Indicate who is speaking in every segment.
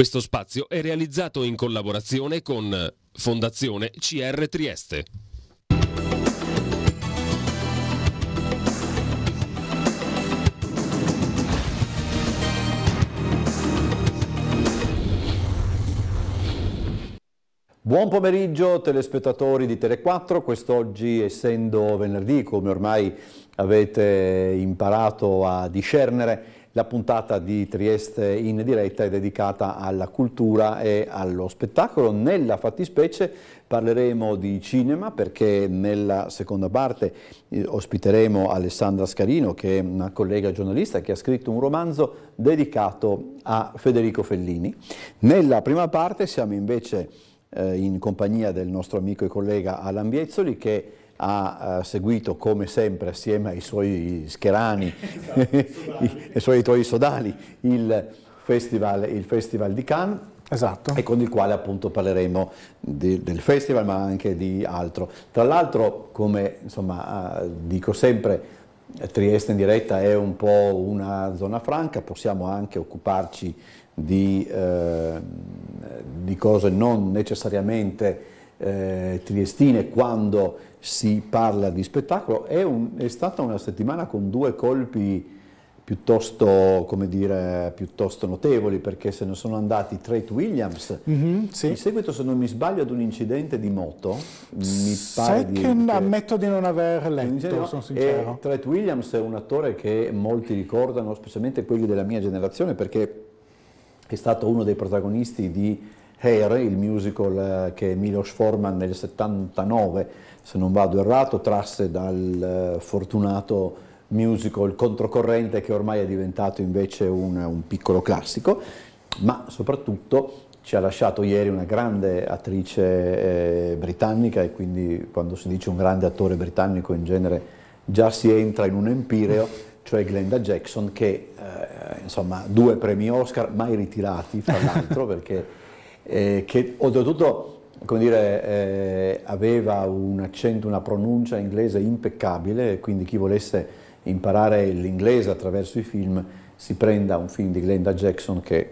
Speaker 1: Questo spazio è realizzato in collaborazione con Fondazione
Speaker 2: CR Trieste.
Speaker 1: Buon pomeriggio telespettatori di Tele4, quest'oggi essendo venerdì come ormai avete imparato a discernere la puntata di Trieste in diretta è dedicata alla cultura e allo spettacolo. Nella fattispecie parleremo di cinema perché nella seconda parte eh, ospiteremo Alessandra Scarino che è una collega giornalista che ha scritto un romanzo dedicato a Federico Fellini. Nella prima parte siamo invece eh, in compagnia del nostro amico e collega Alan Biezzoli che ha eh, seguito come sempre assieme ai suoi scherani, schierani, ai suoi editori sodali, il festival, il festival di Cannes Esatto. e con il quale appunto parleremo di, del festival ma anche di altro. Tra l'altro, come insomma, eh, dico sempre, Trieste in diretta è un po' una zona franca, possiamo anche occuparci di, eh, di cose non necessariamente eh, triestine quando si parla di spettacolo. È, un, è, stata una settimana con due colpi piuttosto, come dire, piuttosto, notevoli perché se ne sono andati Trent Williams. Mm -hmm, sì. In seguito, se non mi sbaglio, ad un incidente di moto. Mi Sai pare che, che
Speaker 2: ammetto di non aver letto, no, sono sincero.
Speaker 1: Trent Williams è un attore che molti ricordano, specialmente quelli della mia generazione, perché è stato uno dei protagonisti di Hair, il musical eh, che Milos Forman nel 79, se non vado errato, trasse dal eh, fortunato musical controcorrente che ormai è diventato invece un, un piccolo classico, ma soprattutto ci ha lasciato ieri una grande attrice eh, britannica e quindi quando si dice un grande attore britannico in genere già si entra in un empireo, cioè Glenda Jackson che eh, insomma due premi Oscar mai ritirati fra l'altro perché eh, che oltretutto come dire, eh, aveva un accento, una pronuncia inglese impeccabile, quindi chi volesse imparare l'inglese attraverso i film si prenda un film di Glenda Jackson che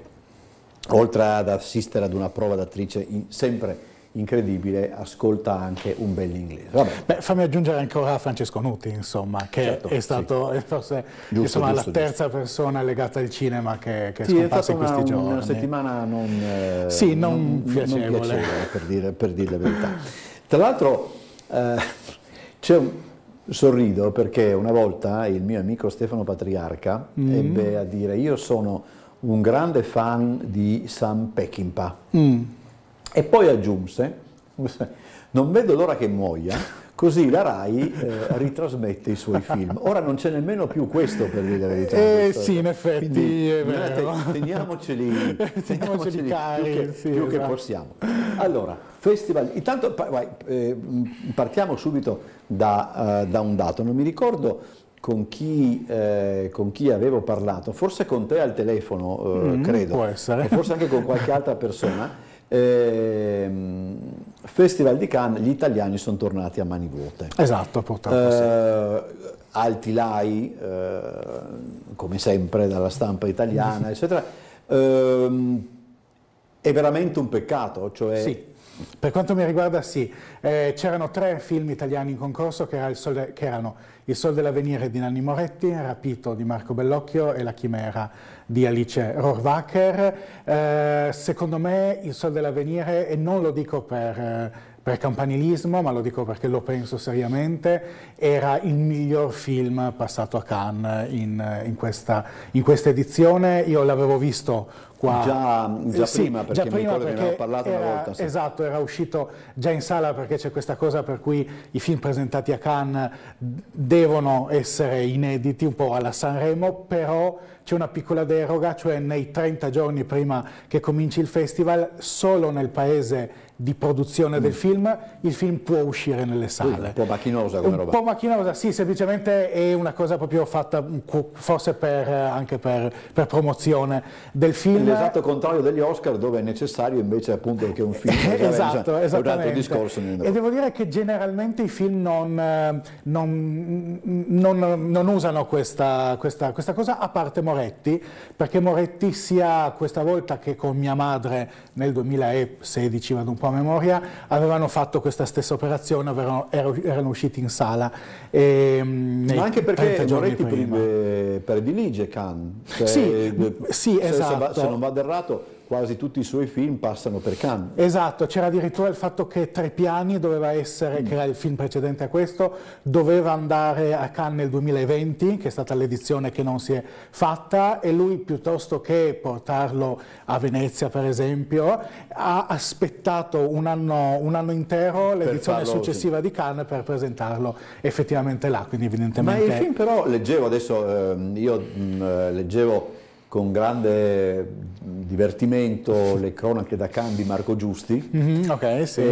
Speaker 1: oltre ad assistere ad una prova d'attrice sempre incredibile,
Speaker 2: ascolta anche un bell'inglese. Beh, fammi aggiungere ancora Francesco Nuti, insomma, che certo, è stato sì. forse giusto, insomma, giusto, la terza giusto. persona legata al cinema che, che sì, è scomparsa in questi una, giorni. Una settimana
Speaker 1: non, eh, sì, non, non piacevole, non piacevole per, dire, per, dire, la verità. Tra l'altro eh, c'è un sorrido perché una volta il mio amico Stefano Patriarca mm. ebbe a dire io sono un grande fan di Sam Peckinpah. Mm e poi aggiunse, non vedo l'ora che muoia, così la RAI eh, ritrasmette i suoi film. Ora non c'è nemmeno più questo per dire la verità. Eh, sì, in effetti Quindi, è vero. Teniamoceli, teniamoceli, cari, più, che, sì, più che, esatto. possiamo. Allora, festival, intanto vai, eh, partiamo subito da, uh, da, un dato, non mi ricordo con chi, eh, con chi, avevo parlato, forse con te al telefono, eh, mm, credo, forse anche con qualche altra persona Ehm, Festival di Cannes, gli italiani sono tornati a mani vuote. Esatto, purtroppo. Eh, Alti lai, eh, come sempre, dalla stampa italiana, eccetera. Eh, è veramente un peccato, cioè sì.
Speaker 2: Per quanto mi riguarda sì, eh, c'erano tre film italiani in concorso che, era de, che, erano Il Sol dell'Avenire di Nanni Moretti, Rapito di Marco Bellocchio e La Chimera di Alice Rohrwacher. Eh, secondo me Il Sol dell'Avenire, e non lo dico per, per, campanilismo, ma lo dico perché lo penso seriamente, era il miglior film passato a Cannes in, in, questa, in questa edizione. Io l'avevo visto qua. Già, già eh sì, prima, perché già prima perché ne parlato era, una volta. Sì. Esatto, era uscito già in sala perché c'è questa cosa per cui i film presentati a Cannes devono essere inediti, un po' alla Sanremo, però c'è una piccola deroga, cioè nei 30 giorni prima che cominci il festival, solo nel paese di produzione mm. del film, il film può uscire nelle sale. Sì,
Speaker 1: un po' macchinosa come un roba. Un po'
Speaker 2: macchinosa, sì, semplicemente è una cosa proprio fatta forse per, anche per, per, promozione del film. L'esatto
Speaker 1: contrario degli Oscar dove è necessario invece appunto che un film... esatto, è un altro discorso. E
Speaker 2: devo dire che generalmente i film non, eh, non, non, non usano questa, questa, questa cosa, a parte Moretti, perché Moretti sia questa volta che con mia madre nel 2016, vado un po' a memoria, avevano fatto questa stessa operazione, avevano, erano, usciti in sala. E, ehm, Ma anche perché Moretti prima.
Speaker 1: predilige Khan. Cioè, sì, sì, esatto. se, se esatto. non vado errato quasi tutti i suoi film passano per Cannes.
Speaker 2: Esatto, c'era addirittura il fatto che Tre Piani doveva essere, mm. che era il film precedente a questo, doveva andare a Cannes nel 2020, che è stata l'edizione che non si è fatta, e lui piuttosto che portarlo a Venezia per esempio, ha aspettato un anno, un anno intero l'edizione successiva sì. di Cannes per presentarlo effettivamente là, quindi evidentemente... Ma il film però,
Speaker 1: leggevo adesso, ehm, io leggevo con grande divertimento le cronache da Cambi Marco Giusti.
Speaker 2: Mm-hmm, okay, sì.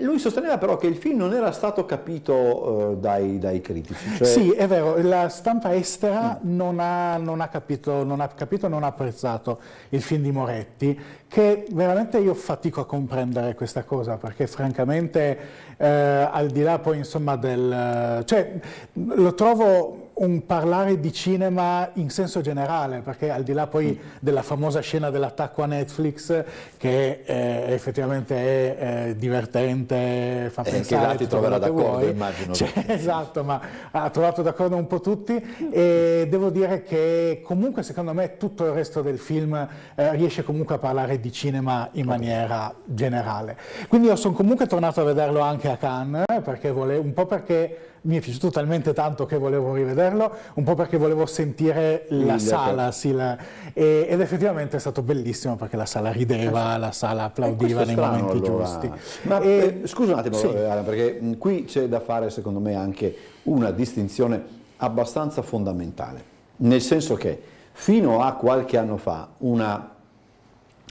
Speaker 2: lui sosteneva
Speaker 1: però che il film non era stato capito eh, dai, dai, critici. Cioè... Sì,
Speaker 2: è vero, la stampa estera mm. non, ha, non, ha, capito, non ha capito, non ha apprezzato il film di Moretti, che veramente io fatico a comprendere questa cosa, perché francamente eh, al di là poi insomma del... cioè lo trovo un parlare di cinema in senso generale, perché al di là poi della famosa scena dell'attacco a Netflix, che eh, effettivamente è eh, divertente, fa eh, pensare... Anche che ti troverà d'accordo, voi. immagino. Cioè, esatto, ma ha trovato d'accordo un po' tutti e devo dire che comunque secondo me tutto il resto del film eh, riesce comunque a parlare di cinema in maniera generale. Quindi io sono comunque tornato a vederlo anche a Cannes, perché volevo, un po' perché mi è piaciuto talmente tanto che volevo rivederlo, un po' perché volevo sentire la Lì, sala, sì, la... E, ed effettivamente è stato bellissimo perché la sala rideva, eh la sala eh, applaudiva nei strano, momenti allora. giusti. Ma e... Eh, scusa un attimo, sì.
Speaker 1: perché mm, qui c'è da fare secondo me anche una distinzione abbastanza fondamentale, nel senso che fino a qualche anno fa, una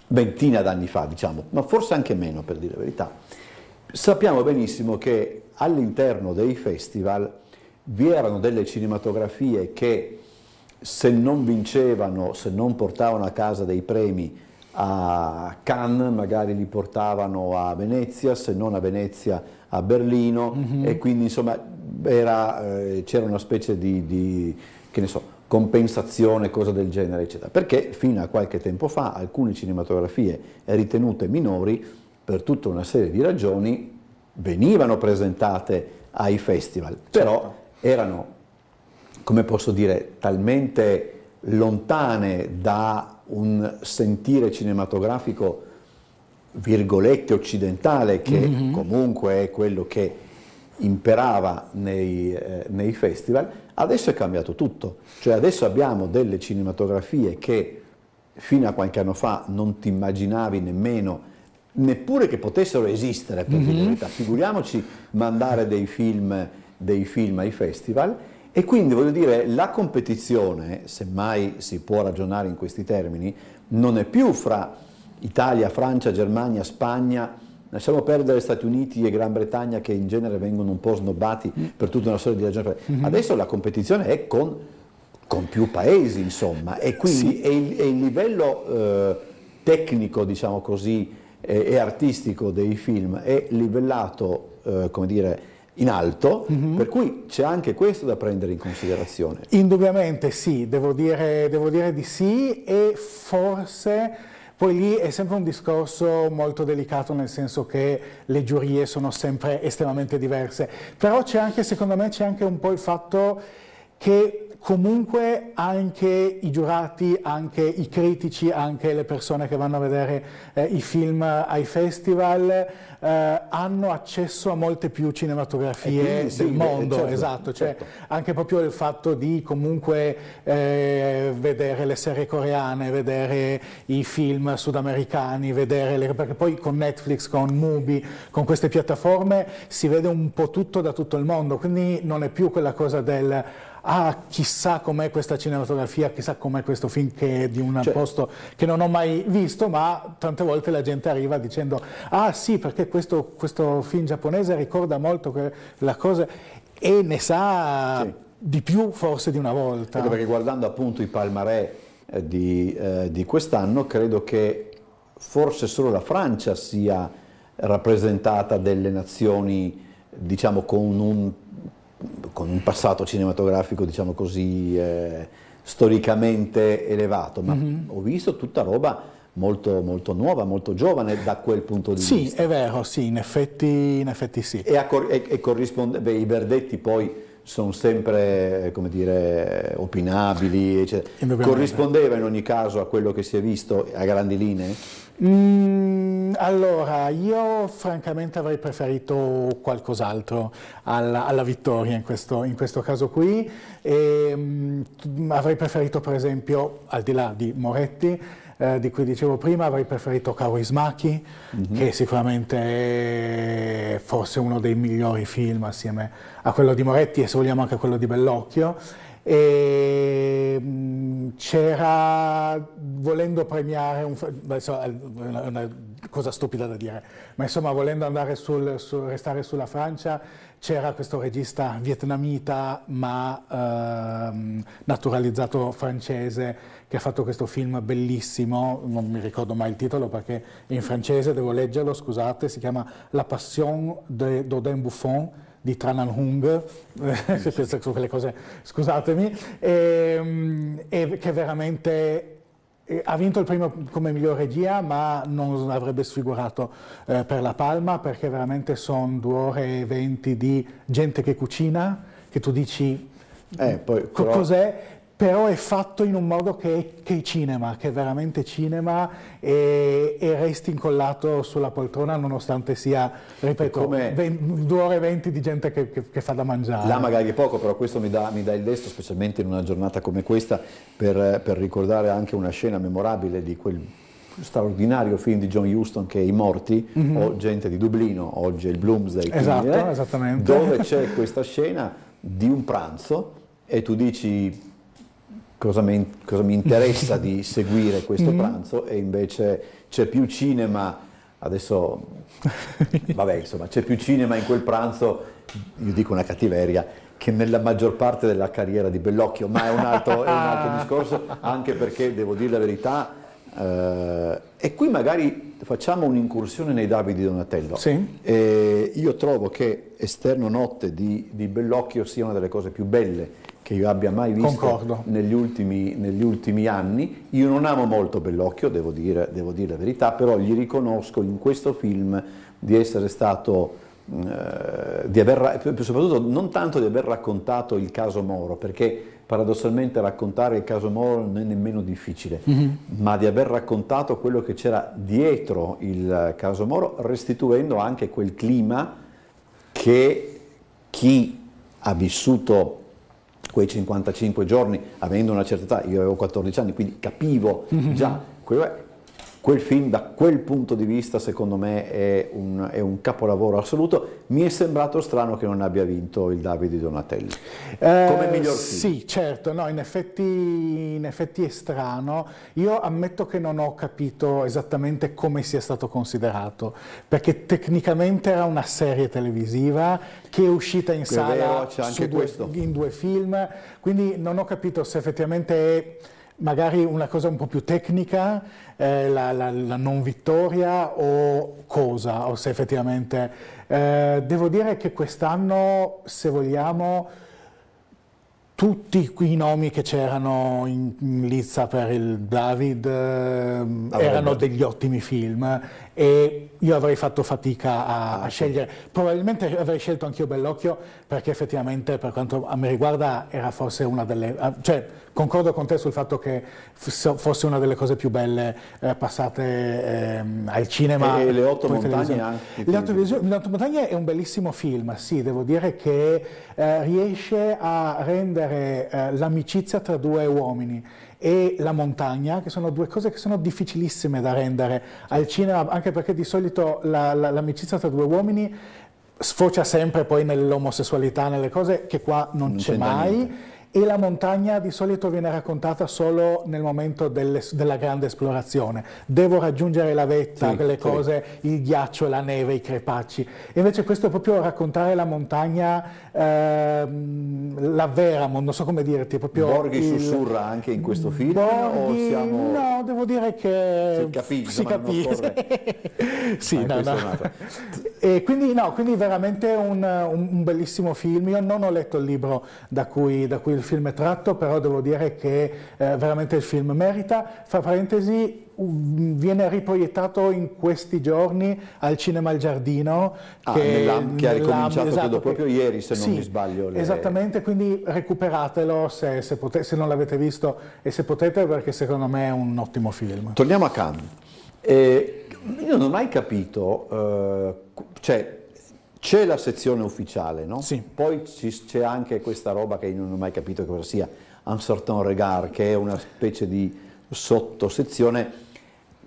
Speaker 1: ventina d'anni fa diciamo, ma forse anche meno per dire la verità, sappiamo benissimo che all'interno dei festival vi erano delle cinematografie che se non vincevano, se non portavano a casa dei premi a Cannes, magari li portavano a Venezia, se non a Venezia a Berlino mm -hmm. e quindi insomma eh, c'era eh, una specie di, di so, compensazione, cosa del genere, eccetera. Perché fino a qualche tempo fa alcune cinematografie ritenute minori per tutta una serie di ragioni venivano presentate ai festival, certo. però erano, come posso dire, talmente lontane da un sentire cinematografico virgolette occidentale che mm-hmm. comunque è quello che imperava nei, eh, nei, festival, adesso è cambiato tutto, cioè adesso abbiamo delle cinematografie che fino a qualche anno fa non ti immaginavi nemmeno neppure che potessero esistere per mm-hmm. dire figuriamoci mandare dei film, dei film ai festival. E quindi voglio dire, la competizione, semmai si può ragionare in questi termini, non è più fra Italia, Francia, Germania, Spagna, lasciamo perdere Stati Uniti e Gran Bretagna che in genere vengono un po' snobbati mm. per tutta una serie di ragioni. Mm-hmm. Adesso la competizione è con, con, più paesi, insomma, e quindi sì. è, il, è, il, livello eh, tecnico, diciamo così, e artistico dei film è livellato, eh, come dire, in alto, mm-hmm. per cui c'è anche questo da prendere in considerazione.
Speaker 2: Indubbiamente sì, devo dire, devo dire di sì e forse... Poi lì è sempre un discorso molto delicato nel senso che le giurie sono sempre estremamente diverse, però c'è anche, secondo me, c'è anche un po' il fatto che comunque anche i giurati, anche i critici, anche le persone che vanno a vedere eh, i film ai festival eh, hanno accesso a molte più cinematografie eh, quindi, del sì, mondo, eh, certo, esatto, cioè certo. anche proprio il fatto di comunque eh, vedere le serie coreane, vedere i film sudamericani, vedere le, perché poi con Netflix, con Mubi, con queste piattaforme si vede un po' tutto da tutto il mondo, quindi non è più quella cosa del ah chissà com'è questa cinematografia, chissà com'è questo film che è di un cioè, posto che non ho mai visto, ma tante volte la gente arriva dicendo ah sì perché questo, questo film giapponese ricorda molto la cosa e ne sa sì. di più forse di una volta. Credo perché
Speaker 1: guardando appunto i palmarè
Speaker 2: eh, di, eh, di quest'anno credo che
Speaker 1: forse solo la Francia sia rappresentata delle nazioni diciamo con un con un passato cinematografico, diciamo così, eh, storicamente elevato, ma mm-hmm. ho visto tutta roba molto, molto nuova, molto giovane da quel punto di sì, vista.
Speaker 2: Sì, è vero, sì, in effetti, in effetti
Speaker 1: sì. E, a, e, e corrisponde, beh, i verdetti poi sono sempre, come dire, opinabili, eccetera. Corrispondeva in ogni caso a quello che si è visto a grandi linee?
Speaker 2: Mm, allora, io francamente avrei preferito qualcos'altro alla, alla, vittoria in questo, in questo caso qui. E, mm, avrei preferito per esempio, al di là di Moretti, eh, di cui dicevo prima, avrei preferito Kaurismachi, mm -hmm. che sicuramente è forse uno dei migliori film assieme a quello di Moretti e se vogliamo anche quello di Bellocchio e mm, c'era volendo premiare un, una cosa stupida da dire ma insomma volendo andare sul, sul restare sulla Francia c'era questo regista vietnamita ma ehm, naturalizzato francese che ha fatto questo film bellissimo non mi ricordo mai il titolo perché in francese devo leggerlo scusate si chiama La Passion d'Audin Buffon di Tranalhung, quelle cose, scusatemi, e, ehm, e che veramente eh, ha vinto il primo come miglior regia, ma non avrebbe sfigurato eh, per La Palma perché veramente sono due ore e venti di gente che cucina, che tu dici
Speaker 1: eh, poi, però...
Speaker 2: cos'è però è fatto in un modo che, che, è cinema, che è veramente cinema e, e resti incollato sulla poltrona nonostante sia, ripeto, come... 20, 2 ore e venti di gente che, che, che, fa da mangiare. Là
Speaker 1: magari è poco, però questo mi dà, mi dà il destro, specialmente in una giornata come questa, per, per ricordare anche una scena memorabile di quel straordinario film di John Huston che è I Morti, mm-hmm. o Gente di Dublino, oggi è il Bloomsday, esatto, quindi, eh, dove c'è questa scena di un pranzo e tu dici cosa mi, cosa mi interessa di seguire questo mm-hmm. pranzo e invece c'è più cinema, adesso, vabbè insomma, c'è più cinema in quel pranzo, io dico una cattiveria, che nella maggior parte della carriera di Bellocchio, ma è un altro, è un altro discorso, anche perché devo dire la verità, eh, e qui magari facciamo un'incursione nei Davi di Donatello. Sì. Eh, io trovo che Esterno Notte di, di Bellocchio sia una delle cose più belle che io abbia mai visto negli ultimi, negli ultimi, anni. Io non amo molto Bellocchio, devo dire, devo dire, la verità, però gli riconosco in questo film di essere stato, eh, di aver, soprattutto non tanto di aver raccontato il caso Moro, perché paradossalmente raccontare il caso Moro non è nemmeno difficile, mm -hmm. ma di aver raccontato quello che c'era dietro il caso Moro, restituendo anche quel clima che chi ha vissuto quei 55 giorni, avendo una certa età, io avevo 14 anni, quindi capivo mhm. già quello è, Quel film da quel punto di vista secondo me è un, è un capolavoro assoluto. Mi è sembrato strano che non abbia vinto il Davide Donatelli. Eh, Come miglior film.
Speaker 2: Sì, certo, no, in effetti, in effetti è strano. Io ammetto che non ho capito esattamente come sia stato considerato, perché tecnicamente era una serie televisiva che è uscita in che sala vero, due, in due film, quindi non ho capito se effettivamente è magari una cosa un po' più tecnica, eh, la, la, la, non vittoria o cosa, o se effettivamente... Eh, devo dire che quest'anno, se vogliamo, tutti i nomi che c'erano in, in lizza per il David eh, erano degli ottimi film e io avrei fatto fatica a, a ah, scegliere. Probabilmente avrei scelto anch'io Bellocchio perché effettivamente per quanto a me riguarda era forse una delle... Ah, cioè concordo con te sul fatto che fosse una delle cose più belle eh, passate eh, al cinema. E, le otto montagne anche. Le otto, le otto, montagne è un bellissimo film, sì, devo dire che eh, riesce a rendere eh, l'amicizia tra due uomini e la montagna, che sono due cose che sono difficilissime da rendere al cinema, anche perché di solito la, la, l'amicizia tra due uomini sfocia sempre poi nell'omosessualità, nelle cose che qua non, non c'è mai. Niente e la montagna di solito viene raccontata solo nel momento delle, della grande esplorazione. Devo raggiungere la vetta, sì, quelle sì. cose, il ghiaccio, la neve, i crepacci. Invece questo è proprio raccontare la montagna, eh, la vera, non so come dirti. Proprio Borghi il... sussurra
Speaker 1: anche in questo film? Borghi, siamo...
Speaker 2: No, devo dire che si capisce. Si capisce. sì, ah, no, no. e quindi, no, quindi veramente un, un, bellissimo film. Io non ho letto il libro da cui, da cui il film è tratto, però devo dire che eh, veramente il film merita. Fra parentesi, viene riproiettato in questi giorni al Cinema al Giardino ah, che, che ha ricominciato esatto, credo, proprio ieri se sì, non mi sbaglio le... esattamente quindi recuperatelo se, se, potete, se non l'avete visto e se potete perché secondo me è un ottimo film
Speaker 1: torniamo a Cannes eh, io non ho mai capito eh, cioè c'è la sezione ufficiale, no? Sì. Poi c'è anche questa roba che io non ho mai capito che cosa sia, un certain regard, che è una specie di sottosezione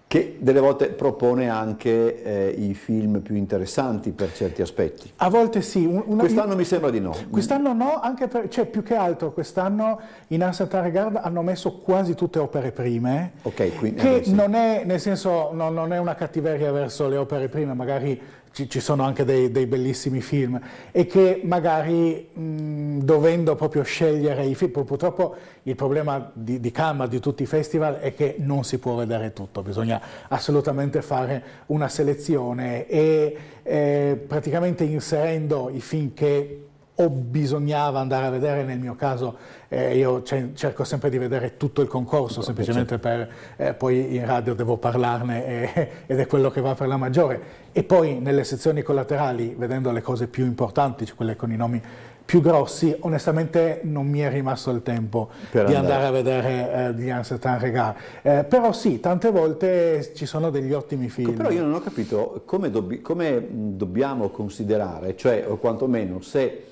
Speaker 1: che delle volte propone anche eh, i film più interessanti per certi aspetti.
Speaker 2: A volte sì. Una... Quest'anno mi sembra di no. Quest'anno no, anche per, cioè, più che altro quest'anno in Asset Regard hanno messo quasi tutte opere prime,
Speaker 1: okay, quindi, che eh, sì.
Speaker 2: non è, nel senso, no, non è una cattiveria verso le opere prime, magari ci, ci sono anche dei, dei, bellissimi film e che magari mh, dovendo proprio scegliere i film, purtroppo il problema di, di Cannes, di tutti i festival, è che non si può vedere tutto, bisogna assolutamente fare una selezione e eh, praticamente inserendo i film che o bisognava andare a vedere, nel mio caso eh, io cerco sempre di vedere tutto il concorso, certo. semplicemente per, eh, poi in radio devo parlarne e, eh, ed è quello che va per la maggiore. E poi nelle sezioni collaterali, vedendo le cose più importanti, cioè quelle con i nomi più grossi, onestamente non mi è rimasto il tempo per di andare. andare. a vedere eh, di Ansetan Regar. Eh, però sì, tante volte ci sono degli ottimi ecco, film. Però io
Speaker 1: non ho capito come, dobb come dobbiamo considerare, cioè o quantomeno se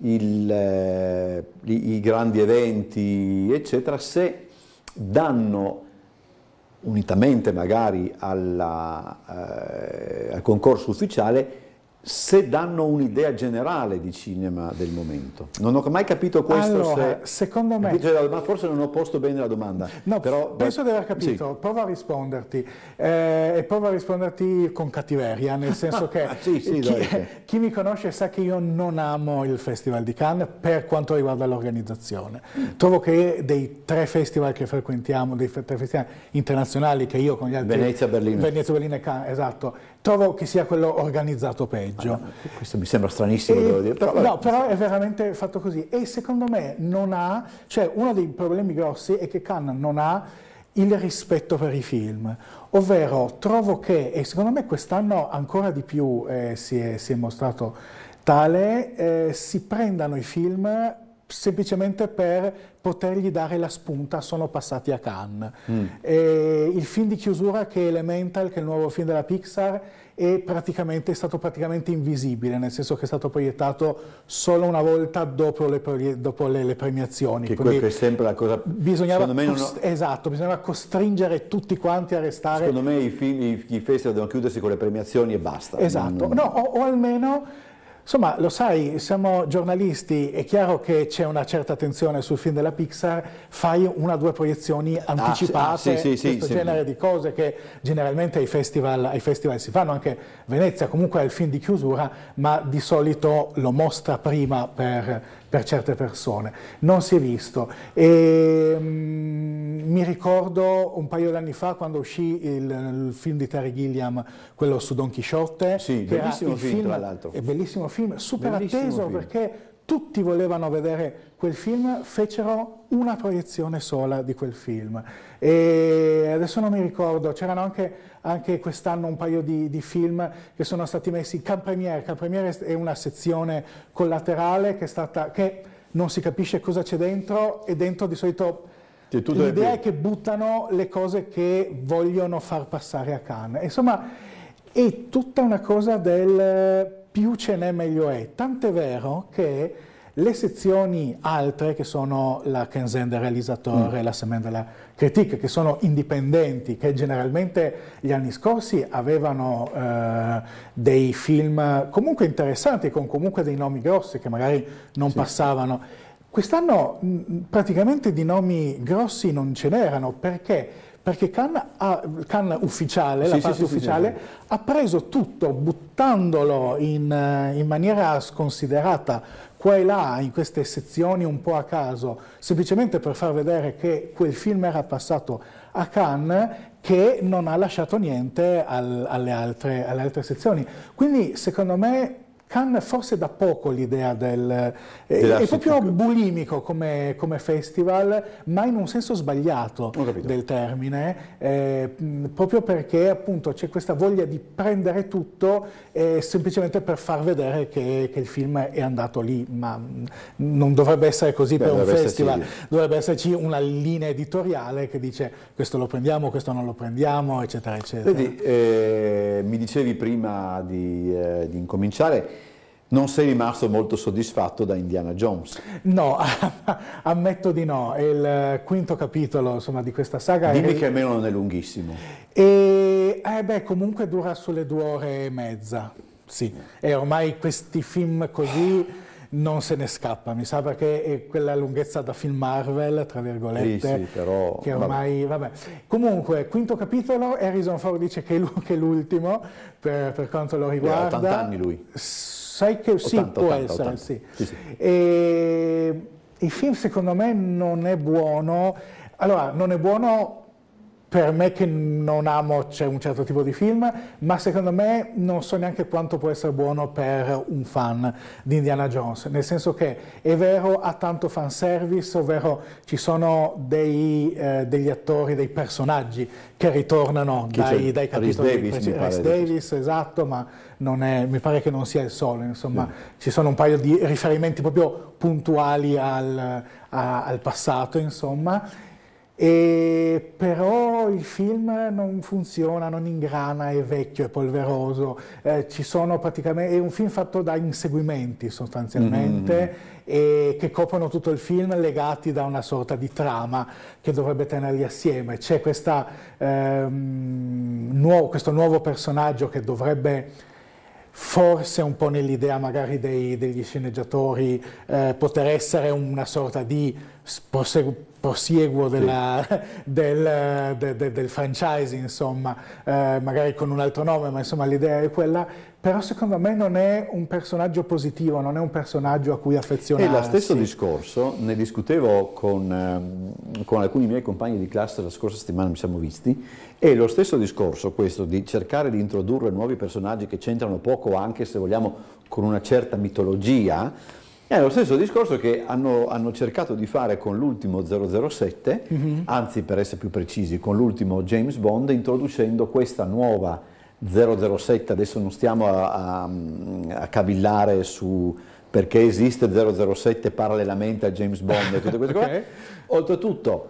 Speaker 1: il, eh, i grandi eventi, eccetera, se danno unitamente magari alla, eh, al concorso ufficiale se danno un'idea generale di cinema del momento. Non ho mai capito questo. Allora, se,
Speaker 2: secondo me... Cioè,
Speaker 1: ma forse non ho posto bene la domanda.
Speaker 2: No, però, penso beh, di aver capito. Sì. Prova a risponderti. Eh, e prova a risponderti con cattiveria, nel senso che ah, sì, sì, chi, chi, mi conosce sa che io non amo il Festival di Cannes per quanto riguarda l'organizzazione. Trovo che dei tre festival che frequentiamo, dei tre festival internazionali che io con gli altri... Venezia, Berlino. Venezia, Berlino e Cannes, esatto trovo che sia quello organizzato peggio. Ah,
Speaker 1: questo mi sembra stranissimo, e, devo dire. Però, no,
Speaker 2: però è veramente fatto così. E secondo me non ha, cioè uno dei problemi grossi è che Cannes non ha il rispetto per i film, ovvero trovo che, e secondo me quest'anno ancora di più eh, si, è, si, è, mostrato tale, eh, si prendano i film semplicemente per potergli dare la spunta, sono passati a Cannes. Mm. il film di chiusura che è Elemental, che è il nuovo film della Pixar, è, praticamente, è stato praticamente invisibile, nel senso che è stato proiettato solo una volta dopo le, dopo le, le premiazioni. Che, Quindi, è sempre la cosa... Bisognava, secondo me non ho... Esatto, bisognava costringere tutti quanti a restare...
Speaker 1: Secondo me i, film, i, i festival devono chiudersi con le premiazioni e basta. Esatto, mm. no,
Speaker 2: o, o almeno Insomma, lo sai, siamo giornalisti, è chiaro che c'è una certa attenzione sul film della Pixar, fai una o due proiezioni ah, ah, anticipate, ah, sì, sì, sì, questo genere di cose che generalmente ai festival, ai festival, si fanno, anche Venezia comunque è il film di chiusura, ma di solito lo mostra prima per per certe persone, non si è visto. E, ehm, mh, mi ricordo un paio d'anni fa quando uscì il, il, film di Terry Gilliam, quello su Don Chisciotte, sì, bellissimo film, film, tra l'altro. È bellissimo film, super bellissimo atteso film. perché tutti volevano vedere quel film, fecero una proiezione sola di quel film. E adesso non mi ricordo, c'erano anche anche quest'anno un paio di, di, film che sono stati messi in Campremiere. Campremiere è una sezione collaterale che, stata, che non si capisce cosa c'è dentro e dentro di solito... L'idea è che buttano le cose che vogliono far passare a Cannes. Insomma, è tutta una cosa del più ce n'è meglio è. Tant'è vero che le sezioni altre, che sono la Kenzen del realizzatore, mm. la Semen della critiche che sono indipendenti, che generalmente gli anni scorsi avevano eh, dei film comunque interessanti, con comunque dei nomi grossi che magari non sì. passavano. Quest'anno mh, praticamente di nomi grossi non ce n'erano perché perché Cannes, ha, Cannes ufficiale, sì, la sì, parte sì, ufficiale, ha preso tutto buttandolo in, eh, in maniera sconsiderata qua e là in queste sezioni un po' a caso, semplicemente per far vedere che quel film era passato a Cannes che non ha lasciato niente al, alle, altre, alle altre sezioni. Quindi secondo me Cannes forse da poco l'idea del... È, eh, è proprio bulimico come, come, festival, ma in un senso sbagliato del termine, eh, proprio perché appunto c'è questa voglia di prendere tutto eh, semplicemente per far vedere che, che, il film è andato lì, ma non dovrebbe essere così Beh, per un festival, esserci... dovrebbe esserci una linea editoriale che dice questo lo prendiamo, questo non lo prendiamo, eccetera, eccetera.
Speaker 1: Vedi, eh, mi dicevi prima di, eh, di incominciare, non sei rimasto molto soddisfatto da Indiana Jones?
Speaker 2: No, ammetto di no. È il quinto capitolo insomma, di questa saga. Dimmi è... che
Speaker 1: almeno non è lunghissimo.
Speaker 2: E eh beh, comunque dura sulle due ore e mezza. Sì, e ormai questi film così non se ne scappa, mi sa perché è quella lunghezza da film Marvel, tra virgolette, sì, sì, però, che ormai, vabbè. vabbè. Comunque, quinto capitolo, Harrison Ford dice che è l'ultimo per, per quanto lo riguarda. Ha 80 anni lui. S- sai che 80, sì, 80, può 80, essere, sì. Sì, sì. E, il film secondo me non è buono, allora non è buono per me che non amo c'è cioè, un certo tipo di film, ma secondo me non so neanche quanto può essere buono per un fan di Indiana Jones, nel senso che è vero ha tanto fanservice, ovvero ci sono dei, eh, degli attori, dei personaggi che ritornano che dai, dai capitoli Rhys Davis, Davis esatto, ma è, mi pare che non sia il solo, insomma sì. ci sono un paio di riferimenti proprio puntuali al, a, al passato, insomma e però il film non funziona, non ingrana, è vecchio, è polveroso, eh, è un film fatto da inseguimenti sostanzialmente mm-hmm. che coprono tutto il film legati da una sorta di trama che dovrebbe tenerli assieme. C'è questa, ehm, nuovo, questo nuovo personaggio che dovrebbe forse un po' nell'idea magari dei, degli sceneggiatori eh, poter essere una sorta di prosegu- prosieguo della, sì. del, de, de, del, franchise, insomma, eh, magari con un altro nome, ma insomma l'idea è quella, però secondo me non è un personaggio positivo, non è un personaggio a cui affezionarsi. E lo
Speaker 1: stesso discorso ne discutevo con, ehm, con alcuni miei compagni di classe la scorsa settimana, mi siamo visti, e lo stesso discorso questo di cercare di introdurre nuovi personaggi che c'entrano poco anche se vogliamo con una certa mitologia, eh, è lo stesso discorso che hanno, hanno cercato di fare con l'ultimo 007, mm -hmm. anzi per essere più precisi, con l'ultimo James Bond, introducendo questa nuova 007, adesso non stiamo a, a, a cavillare su perché esiste 007 parallelamente a James Bond e tutte queste cose, okay. oltretutto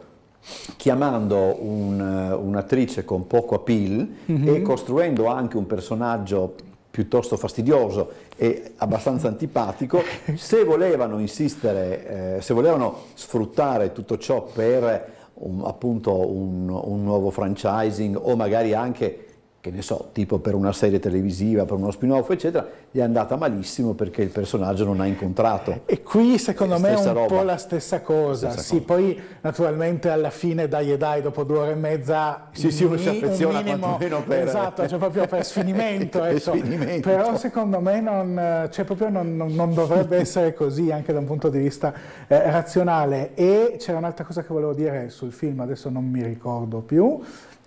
Speaker 1: chiamando eh, un'attrice con poco appeal mm -hmm. e costruendo anche un personaggio piuttosto fastidioso e abbastanza antipatico, se volevano insistere, eh, se volevano sfruttare tutto ciò per un, appunto un, un nuovo franchising o magari anche che ne so, tipo per una serie televisiva, per uno spin-off, eccetera, gli è andata malissimo perché il personaggio non ha incontrato.
Speaker 2: E qui secondo me è un roba. po' la stessa cosa. Stessa sì, cosa. poi naturalmente alla fine dai e dai, dopo due ore e mezza... Sì, sì, uno si affeziona minimo, quantomeno per... Esatto, cioè proprio per sfinimento. per ecco. sfinimento. Però secondo me non, cioè non, non dovrebbe essere così anche da un punto di vista eh, razionale. E c'era un'altra cosa che volevo dire sul film, adesso non mi ricordo più.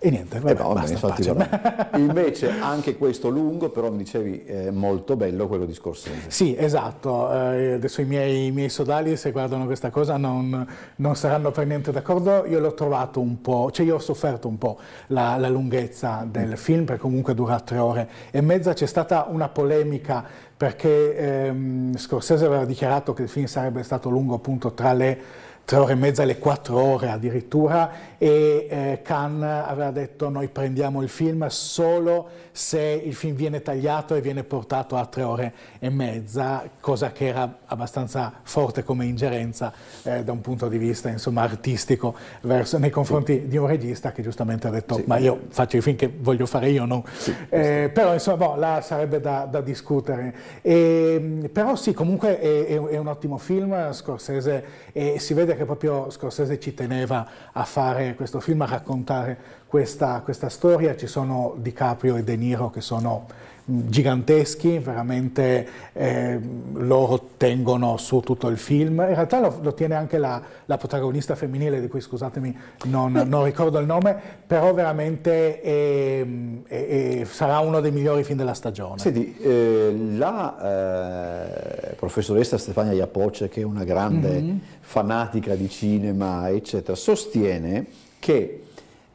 Speaker 2: E niente, vabbè, eh no, basta, basta
Speaker 1: Invece anche questo lungo, però mi dicevi, è molto bello quello di Scorsese. Sì,
Speaker 2: esatto. Eh, adesso i miei, i miei, sodali, se guardano questa cosa, non, non saranno per niente d'accordo. Io l'ho trovato un po', cioè io ho sofferto un po' la, la lunghezza del mm. film, perché comunque dura tre ore e mezza. C'è stata una polemica perché ehm, Scorsese aveva dichiarato che il film sarebbe stato lungo appunto tra le tre ore e mezza alle quattro ore addirittura e eh, Khan aveva detto noi prendiamo il film solo se il film viene tagliato e viene portato a tre ore e mezza, cosa che era abbastanza forte come ingerenza eh, da un punto di vista insomma, artistico verso, nei confronti sì. di un regista che giustamente ha detto sì. ma io faccio i film che voglio fare io, no? Sì, eh, però insomma boh, là sarebbe da, da discutere. E, ehm, però sì, comunque è, è, è, un ottimo film, Scorsese, e si vede che proprio Scorsese ci teneva a fare questo film, a raccontare questa, questa storia, ci sono DiCaprio e De Niro che sono mm, giganteschi, veramente eh, loro tengono su tutto il film. In realtà lo, lo tiene anche la, la, protagonista femminile, di cui scusatemi non, non ricordo il nome, però veramente è, è, è, sarà uno dei migliori film della stagione.
Speaker 1: Senti, eh, la eh, professoressa Stefania Iapocce, che è una grande mm-hmm. fanatica di cinema, eccetera, sostiene che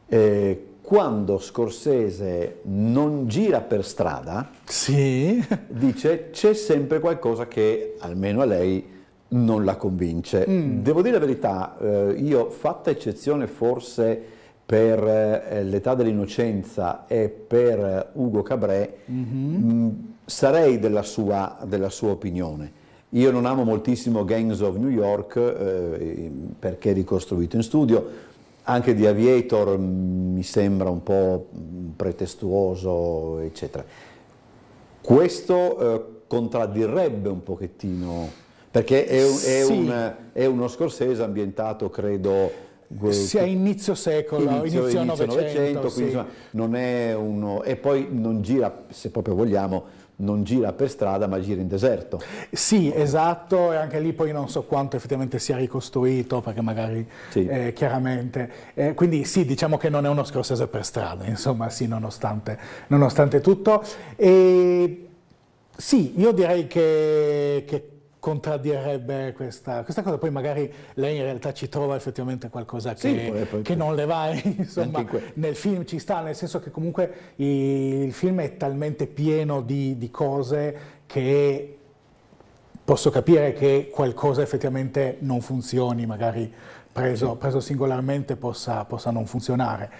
Speaker 1: eh, quando Scorsese non gira per strada, sì. dice c'è sempre qualcosa che almeno a lei non la convince. Mm. Devo dire la verità, eh, io fatta eccezione forse per eh, l'età dell'innocenza e per eh, Ugo Cabré,
Speaker 2: mm-hmm. mh,
Speaker 1: mm, sarei della sua, della sua, opinione. Io non amo moltissimo Gangs of New York eh, perché ricostruito in studio, anche di Aviator mm, mi sembra un po' pretestuoso, eccetera. Questo eh, contraddirebbe un pochettino, perché è, un, sì. un, è uno Scorsese ambientato, credo, sia
Speaker 2: inizio secolo, inizio, inizio, inizio Novecento, sì.
Speaker 1: non è uno, e
Speaker 2: poi non gira, se proprio vogliamo, non gira per strada ma gira in deserto. Sì, esatto, e anche lì poi non so quanto effettivamente sia ricostruito, perché magari sì. eh, chiaramente... Eh, quindi sì, diciamo che non è uno Scorsese per strada, insomma, sì, nonostante, nonostante tutto. E sì, io direi che, che contraddirebbe questa, questa, cosa, poi magari lei in realtà ci trova effettivamente qualcosa che, sì, poi, poi, che non le va, insomma, nel film ci sta, nel senso che comunque il film è talmente pieno di, di cose che posso capire che qualcosa effettivamente non funzioni, magari preso, preso singolarmente possa, possa non funzionare.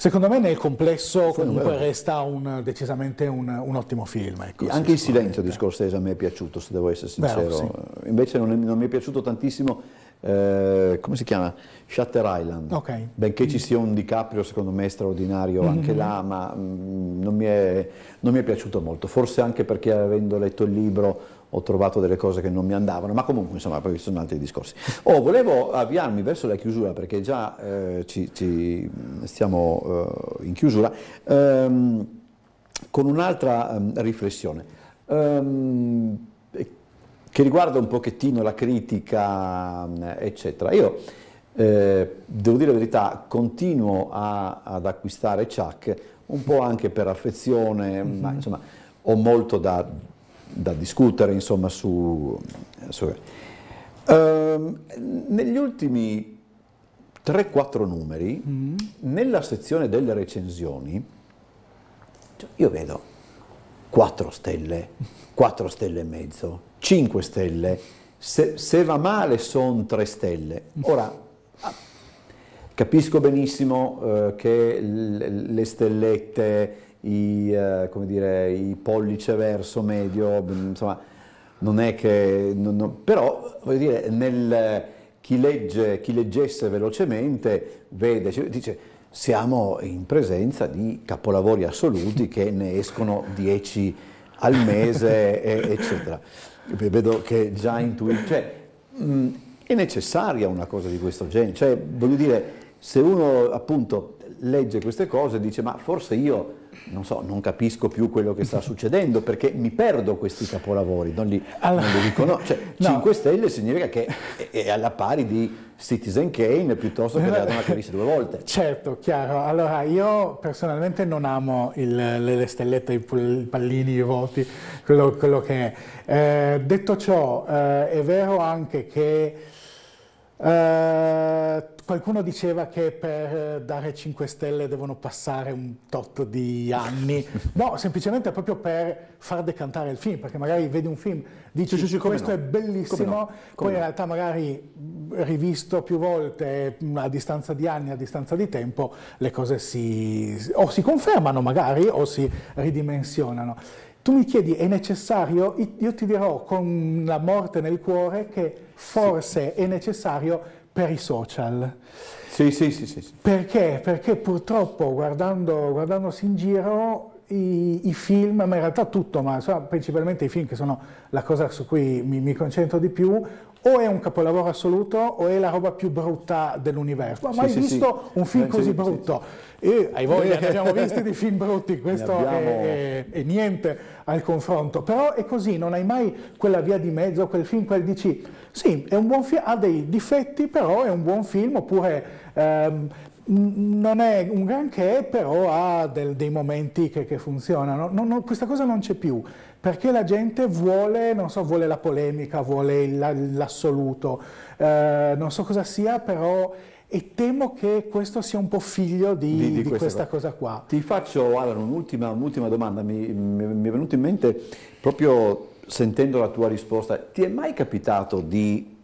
Speaker 2: Secondo me nel complesso comunque resta un, decisamente un, un, ottimo film. Ecco, anche
Speaker 1: il silenzio di Scorsese a me è piaciuto, se devo essere sincero. Beh, sì. Invece non, è, non, mi è piaciuto tantissimo, eh, come si chiama? Shutter Island. Okay. Benché ci sia un DiCaprio secondo me straordinario mm-hmm. anche là, ma mh, mm, non, mi è, non mi è piaciuto molto. Forse anche perché avendo letto il libro ho trovato delle cose che non mi andavano, ma comunque insomma poi ci sono altri discorsi. Oh, volevo avviarmi verso la chiusura perché già eh, ci, ci, mm, stiamo eh, in chiusura, ehm, con un'altra ehm, riflessione ehm, che riguarda un pochettino la critica, mm, eccetera. Io eh, devo dire la verità, continuo a, ad acquistare Chuck un po' anche per affezione, mm -hmm. ma mm-hmm. insomma ho molto da, da discutere insomma su... su. Uh, negli ultimi 3-4 numeri, mm. nella sezione delle recensioni, cioè, io vedo 4 stelle, 4 stelle e mezzo, 5 stelle, se, se va male sono 3 stelle. Ora, ah, capisco benissimo uh, che le stellette i, eh, dire, i pollice verso medio, insomma, non è che... Non, non, però, voglio dire, nel, chi, legge, chi leggesse velocemente vede, cioè, dice siamo in presenza di capolavori assoluti che ne escono 10 al mese, e, eccetera. Vedo che già intuisce... Cioè, è necessaria una cosa di questo genere, cioè voglio dire, se uno appunto legge queste cose dice ma forse io non, so, non capisco più quello che sta succedendo perché mi perdo questi capolavori, non li, allora, non li riconosco. Cioè, no. 5 Stelle significa che è alla pari di Citizen Kane piuttosto che della donna che visse due volte.
Speaker 2: Certo, chiaro. Allora, io personalmente non amo il, le, stellette, i pallini, i voti, quello, quello che è. Eh, detto ciò, eh, è vero anche che eh, qualcuno diceva che per dare 5 stelle devono passare un tot di anni. No, semplicemente proprio per far decantare il film, perché magari vedi un film, dici sì, sì, questo no. è bellissimo, come no. come poi no. in realtà magari rivisto più volte mm, a distanza di anni, a distanza di tempo, le cose si, o si confermano magari o si ridimensionano. Tu mi chiedi, è necessario? Io ti dirò con la morte nel cuore che forse sì. è necessario per i social.
Speaker 1: Sì, sì, sì. sì, sì.
Speaker 2: Perché? Perché purtroppo, guardando, guardandosi in giro, i, i, film, ma in realtà tutto, ma principalmente i film che sono la cosa su cui mi, mi concentro di più, o è un capolavoro assoluto o è la roba più brutta dell'universo. Ma sì, mai sì, visto sì. un film eh, così brutto? E hai voglia, ne abbiamo visti di film brutti, questo abbiamo... è, è, è, niente al confronto. Però è così, non hai mai quella via di mezzo, quel film, quel dici, sì, è un buon film, ha dei difetti, però è un buon film, oppure ehm, non è un granché, però ha del, dei momenti che, che funzionano. Non, non, questa cosa non c'è più, perché la gente vuole, so, vuole la polemica, vuole l'assoluto, eh, non so cosa sia, però... E temo che questo sia un po' figlio di, di, di, di questa, cosa. cosa. qua.
Speaker 1: Ti faccio, Alan, un'ultima, un domanda. Mi, mi, mi è venuto in mente, proprio sentendo la tua risposta, ti è mai capitato di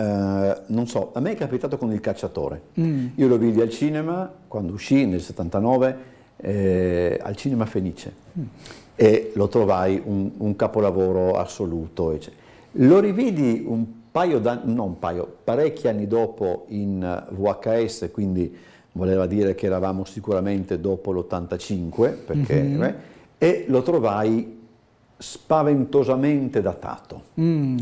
Speaker 1: eh, non so, a me è capitato con il cacciatore. Mm. Io lo vidi al cinema quando uscì nel 79, eh, al cinema Fenice, mm. e lo trovai un, un capolavoro assoluto. Lo rividi un paio d'anni, non un paio, parecchi anni dopo in VHS, quindi voleva dire che eravamo sicuramente dopo l'85, perché, mm -hmm. eh, e lo trovai spaventosamente datato. Mm.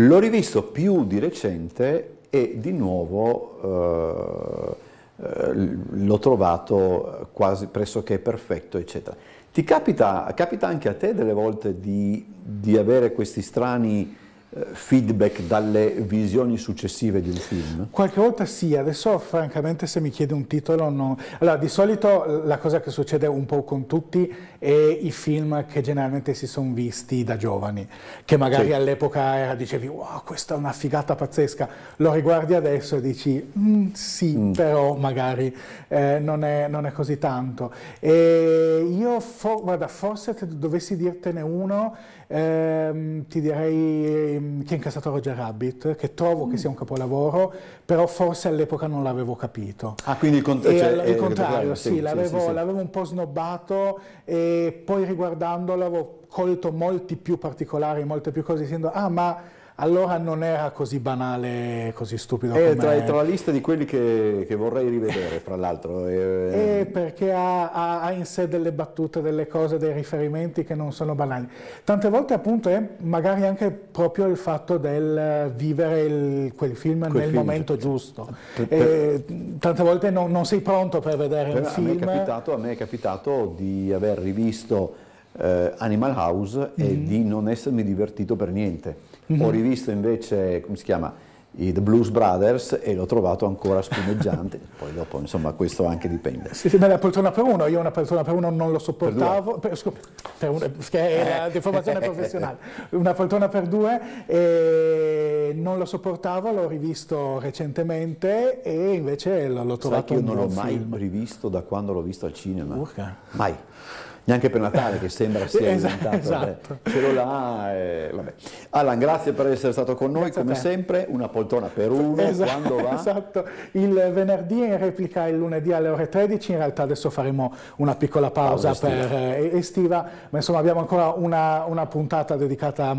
Speaker 1: L'ho rivisto più di recente e di nuovo eh, eh, l'ho trovato quasi pressoché perfetto, eccetera. Ti capita, capita anche a te delle volte di, di avere questi strani eh, feedback dalle visioni successive di un film?
Speaker 2: Qualche volta sì, adesso francamente se mi chiede un titolo no. Allora di solito la cosa che succede un po' con tutti e i film che generalmente si sono visti da giovani, che magari sì. all'epoca dicevi wow questa è una figata pazzesca, lo riguardi adesso e dici mm, sì mm. però magari eh, non, è, non, è, così tanto. E io for, guarda forse se dovessi dirtene uno ehm, ti direi ehm, che è incassato Roger Rabbit, che trovo mm. che sia un capolavoro, però forse all'epoca non l'avevo capito. Ah quindi il, cont- cioè, il eh, contrario, eh, sì, sì, l'avevo, sì, l'avevo un po' snobbato. E, poi riguardandolo avevo colto molti più particolari, molte più cose dicendo ah ma allora non era così banale, così stupido. Eh, è tra, tra, la lista di quelli che,
Speaker 1: che vorrei rivedere, fra l'altro. Eh, eh,
Speaker 2: perché ha, ha, ha, in sé delle battute, delle cose, dei riferimenti che non sono banali. Tante volte appunto è magari anche proprio il fatto del vivere il, quel film quel nel film. momento giusto. Per, eh, per, tante volte non, non, sei pronto per vedere per, un film. A me, capitato,
Speaker 1: a me è capitato di aver rivisto Animal House mm -hmm. e mhm. di non essermi divertito per niente. Mm -hmm. Ho mhm. rivisto invece, come si chiama, i The Blues Brothers e l'ho trovato ancora spumeggiante, poi dopo insomma questo anche dipende.
Speaker 2: Sì, sì, ma la poltrona per uno, io una poltrona per uno non lo sopportavo, per, scu- per uno, che era deformazione professionale, una poltrona per due e non lo sopportavo, l'ho rivisto recentemente e invece l'ho trovato Sai che io non l'ho mai film.
Speaker 1: rivisto da quando l'ho visto al cinema, Urca. mai neanche per Natale che sembra sia esatto, esatto. ce l'ho là e... vabbè. Alan grazie per essere stato con noi grazie come sempre una poltrona per uno esatto, quando va
Speaker 2: esatto il venerdì in replica il lunedì alle ore 13 in realtà adesso faremo una piccola pausa, pausa estiva. per eh, estiva ma insomma abbiamo ancora una, una puntata dedicata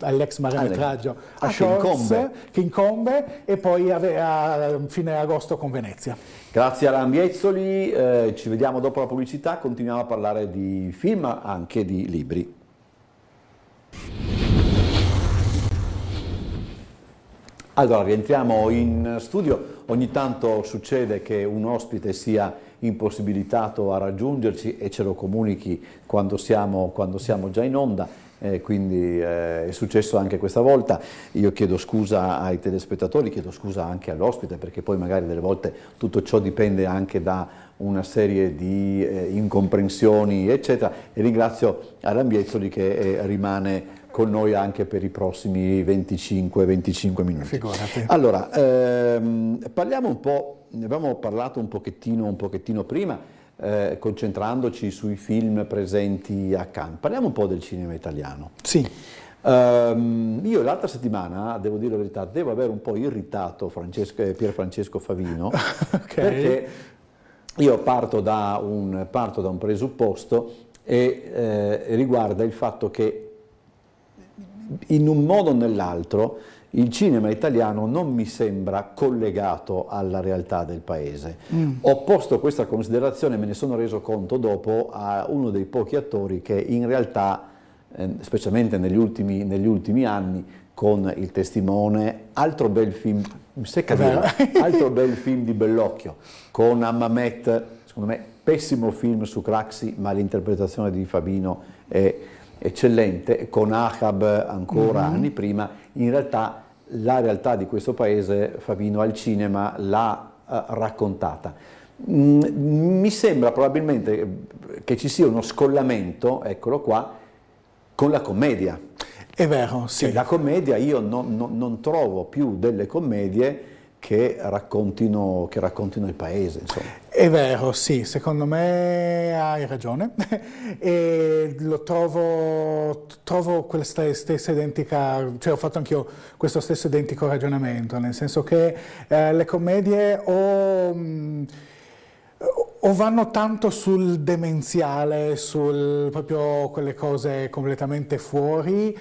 Speaker 2: all'ex maremetraggio ah, a, a, a Shorts, incombe. che incombe e poi a, a fine agosto con Venezia
Speaker 1: Grazie a Ramiezzoli, eh, ci vediamo dopo la pubblicità, continuiamo a parlare di film ma anche di libri. Allora, rientriamo in studio. Ogni tanto succede che un ospite sia impossibilitato a raggiungerci e ce lo comunichi quando siamo, quando siamo già in onda. Eh, quindi eh, è successo anche questa volta. Io chiedo scusa ai telespettatori, chiedo scusa anche all'ospite, perché poi magari delle volte tutto ciò dipende anche da una serie di eh, incomprensioni, eccetera. E ringrazio Arambiezoli che eh, rimane con noi anche per i prossimi 25-25 minuti. Figurati. Allora, ehm, parliamo un po', ne abbiamo parlato un pochettino, un pochettino prima, eh, concentrandoci sui film presenti a Cannes. Parliamo un po' del cinema italiano. Sì. Um, io l'altra settimana, devo dire la verità, devo aver un po' irritato Francesco, eh, Pier Francesco Favino okay. perché io parto da un, parto da un presupposto e eh, riguarda il fatto che in un modo o nell'altro il cinema italiano non mi sembra collegato alla realtà del paese. Mm. Ho posto questa considerazione, me ne sono reso conto dopo, a uno dei pochi attori che in realtà, eh, specialmente negli ultimi, negli ultimi anni, con Il Testimone, altro bel film, secca altro bel film di Bellocchio, con Amamet, secondo me pessimo film su Craxi, ma l'interpretazione di Fabino è eccellente, con Ahab ancora mm -hmm. anni prima, in realtà la realtà di questo paese Favino al cinema l'ha eh, raccontata. Mm, mi sembra probabilmente che ci sia uno scollamento, eccolo qua, con la commedia. È vero, sì. E la commedia, io non, non, non trovo più delle commedie che raccontino, che raccontino, il paese. Insomma.
Speaker 2: È vero, sì, secondo me hai ragione e lo trovo, trovo quella stessa identica, cioè ho fatto anch'io questo stesso identico ragionamento, nel senso che eh, le commedie o... Mh, mm, o vanno tanto sul demenziale, sul proprio quelle cose completamente fuori,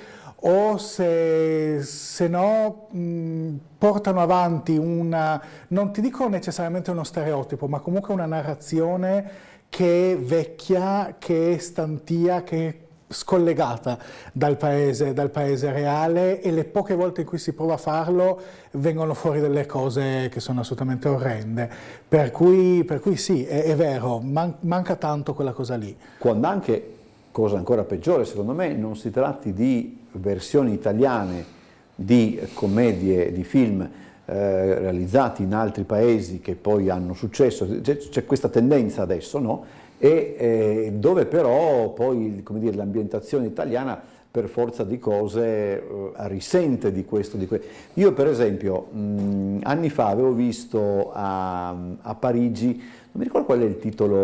Speaker 2: o se, se no mh, mm, portano avanti una, non ti dico necessariamente uno stereotipo, ma comunque una narrazione che è vecchia, che è stantia, che è scollegata dal paese, dal paese, reale e le poche volte in cui si prova a farlo vengono fuori delle cose che sono assolutamente orrende. Per cui, per cui sì, è, è vero, man, manca tanto quella cosa lì.
Speaker 1: Quando anche cosa ancora peggiore secondo me, non si tratti di versioni italiane di commedie, di film eh, realizzati in altri paesi che poi hanno successo, c'è questa tendenza adesso, no? E eh, dove però poi l'ambientazione italiana per forza di cose eh, risente di questo. Di questo. Io per esempio mh, mm, anni fa avevo visto a, a Parigi mi ricordo qual è il titolo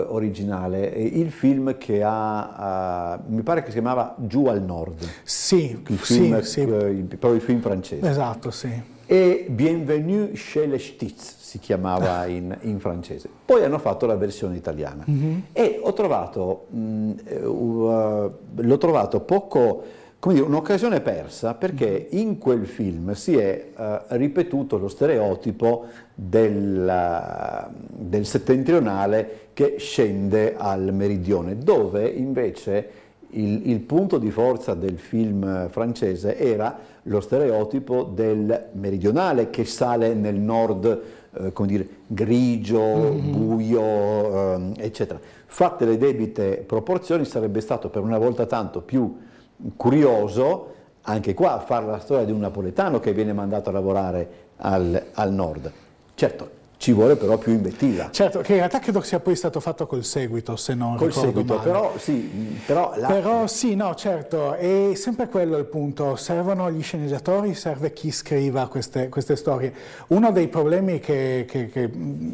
Speaker 1: eh, originale, il film che ha, uh, mi pare che si chiamava Giù al Nord.
Speaker 2: Sì, il film, sì, sì. Il, eh,
Speaker 1: proprio il film francese. Esatto, sì. E Bienvenue chez les Stitz si chiamava ah. in, in, francese. Poi hanno fatto la versione italiana. Mm-hmm. E ho trovato, mh, mm, eh, uh, eh, l'ho trovato poco, come dire, un'occasione persa perché mhm. in quel film si è uh, ripetuto lo stereotipo della, del settentrionale che scende al meridione, dove invece il, il, punto di forza del film francese era lo stereotipo del meridionale che sale nel nord, eh, come dire, grigio, mm-hmm. buio, eh, eccetera. Fatte le debite proporzioni sarebbe stato per una volta tanto più curioso anche qua fare la storia di un napoletano che viene mandato a lavorare al, al nord. Certo, ci vuole però più invettiva.
Speaker 2: Certo, che in realtà credo sia poi stato fatto col seguito, se non col ricordo seguito, male. Però sì, però, la... però sì, no, certo, è sempre quello il punto, servono gli sceneggiatori, serve chi scriva queste, queste storie. Uno dei problemi che, che, che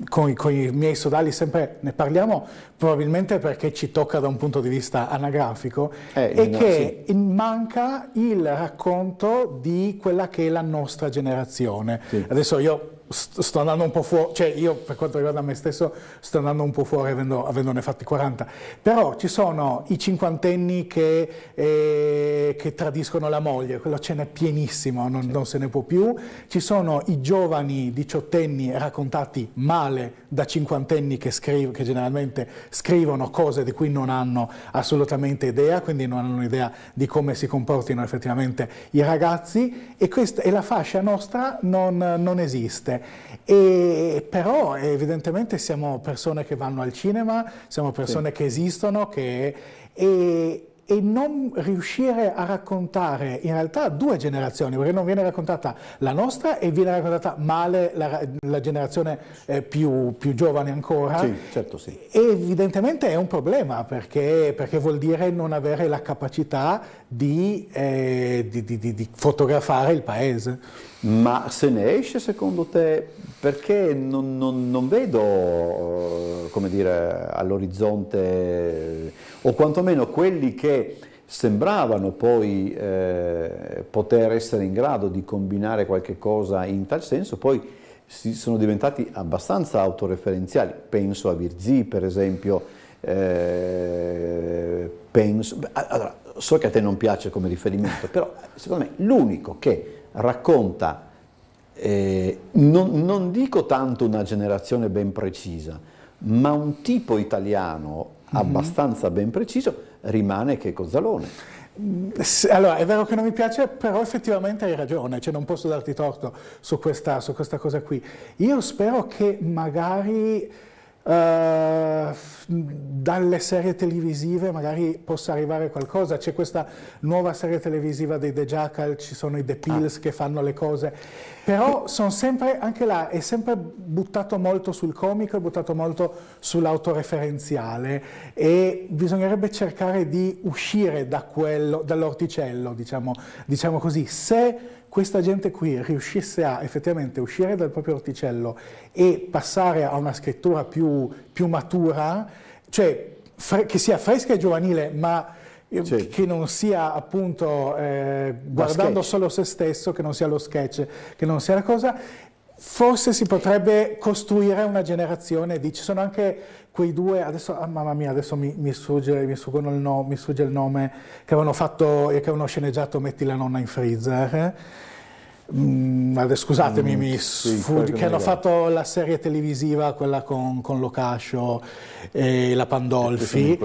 Speaker 2: con, con, i miei sodali sempre ne parliamo, probabilmente perché ci tocca da un punto di vista anagrafico, eh, è no, che sì. manca il racconto di quella che è la nostra generazione. Sì. Adesso io sto andando un po' fuori, cioè io per quanto riguarda me stesso sto andando un po' fuori avendo, avendone fatti 40, però ci sono i cinquantenni che, eh, che tradiscono la moglie, quello ce n'è pienissimo, non, sì. non, se ne può più, ci sono i giovani diciottenni raccontati male da cinquantenni che, scriv- che generalmente scrivono cose di cui non hanno assolutamente idea, quindi non hanno idea di come si comportino effettivamente i ragazzi e, questa, e la fascia nostra non, non esiste. E, però evidentemente siamo persone che vanno al cinema, siamo persone sì. che esistono, che, e, e non riuscire a raccontare in realtà due generazioni, perché non viene raccontata la nostra e viene raccontata male la, la generazione eh, più, più, giovane ancora. Sì, certo sì. evidentemente è un problema perché, perché, vuol dire non avere la capacità di, eh, di, di, di fotografare il paese. Ma se ne esce secondo te? Perché non, non, non
Speaker 1: vedo, eh, come dire, all'orizzonte, o quantomeno quelli che sembravano poi eh, poter essere in grado di combinare qualche cosa in tal senso, poi si sono diventati abbastanza autoreferenziali. Penso a Virzi, per esempio, eh, penso, allora, so che a te non piace come riferimento, però secondo me l'unico che racconta, eh, non, non dico tanto una generazione ben precisa, ma un tipo italiano mhm. abbastanza ben preciso rimane che Cozzalone.
Speaker 2: Mm, allora, è vero che non mi piace, però effettivamente hai ragione, cioè non posso darti torto su questa, su questa cosa qui. Io spero che magari eh, dalle serie televisive magari possa arrivare qualcosa. C'è questa nuova serie televisiva dei The Jackal, ci sono i The ah. Pills ah. che fanno le cose. Però sono sempre, anche là, è sempre buttato molto sul comico, è buttato molto sull'autoreferenziale e bisognerebbe cercare di uscire da quello, dall'orticello, diciamo, diciamo così. Se questa gente qui riuscisse a effettivamente uscire dal proprio orticello e passare a una scrittura più, più matura, cioè che sia fresca e giovanile, ma eh, sì. che non sia appunto eh, guardando solo se stesso, che non sia lo sketch, che non sia la cosa, forse si potrebbe costruire una generazione di... Ci sono anche quei due, adesso, ah, mamma mia, adesso mi, mi, sugge, mi, il no, mi sugge, il nome, che avevano fatto e che avevano sceneggiato Metti la nonna in freezer. Mm, scusatemi, mm, sì, sfugge, che hanno fatto la serie televisiva, quella con, con Locascio e la Pandolfi.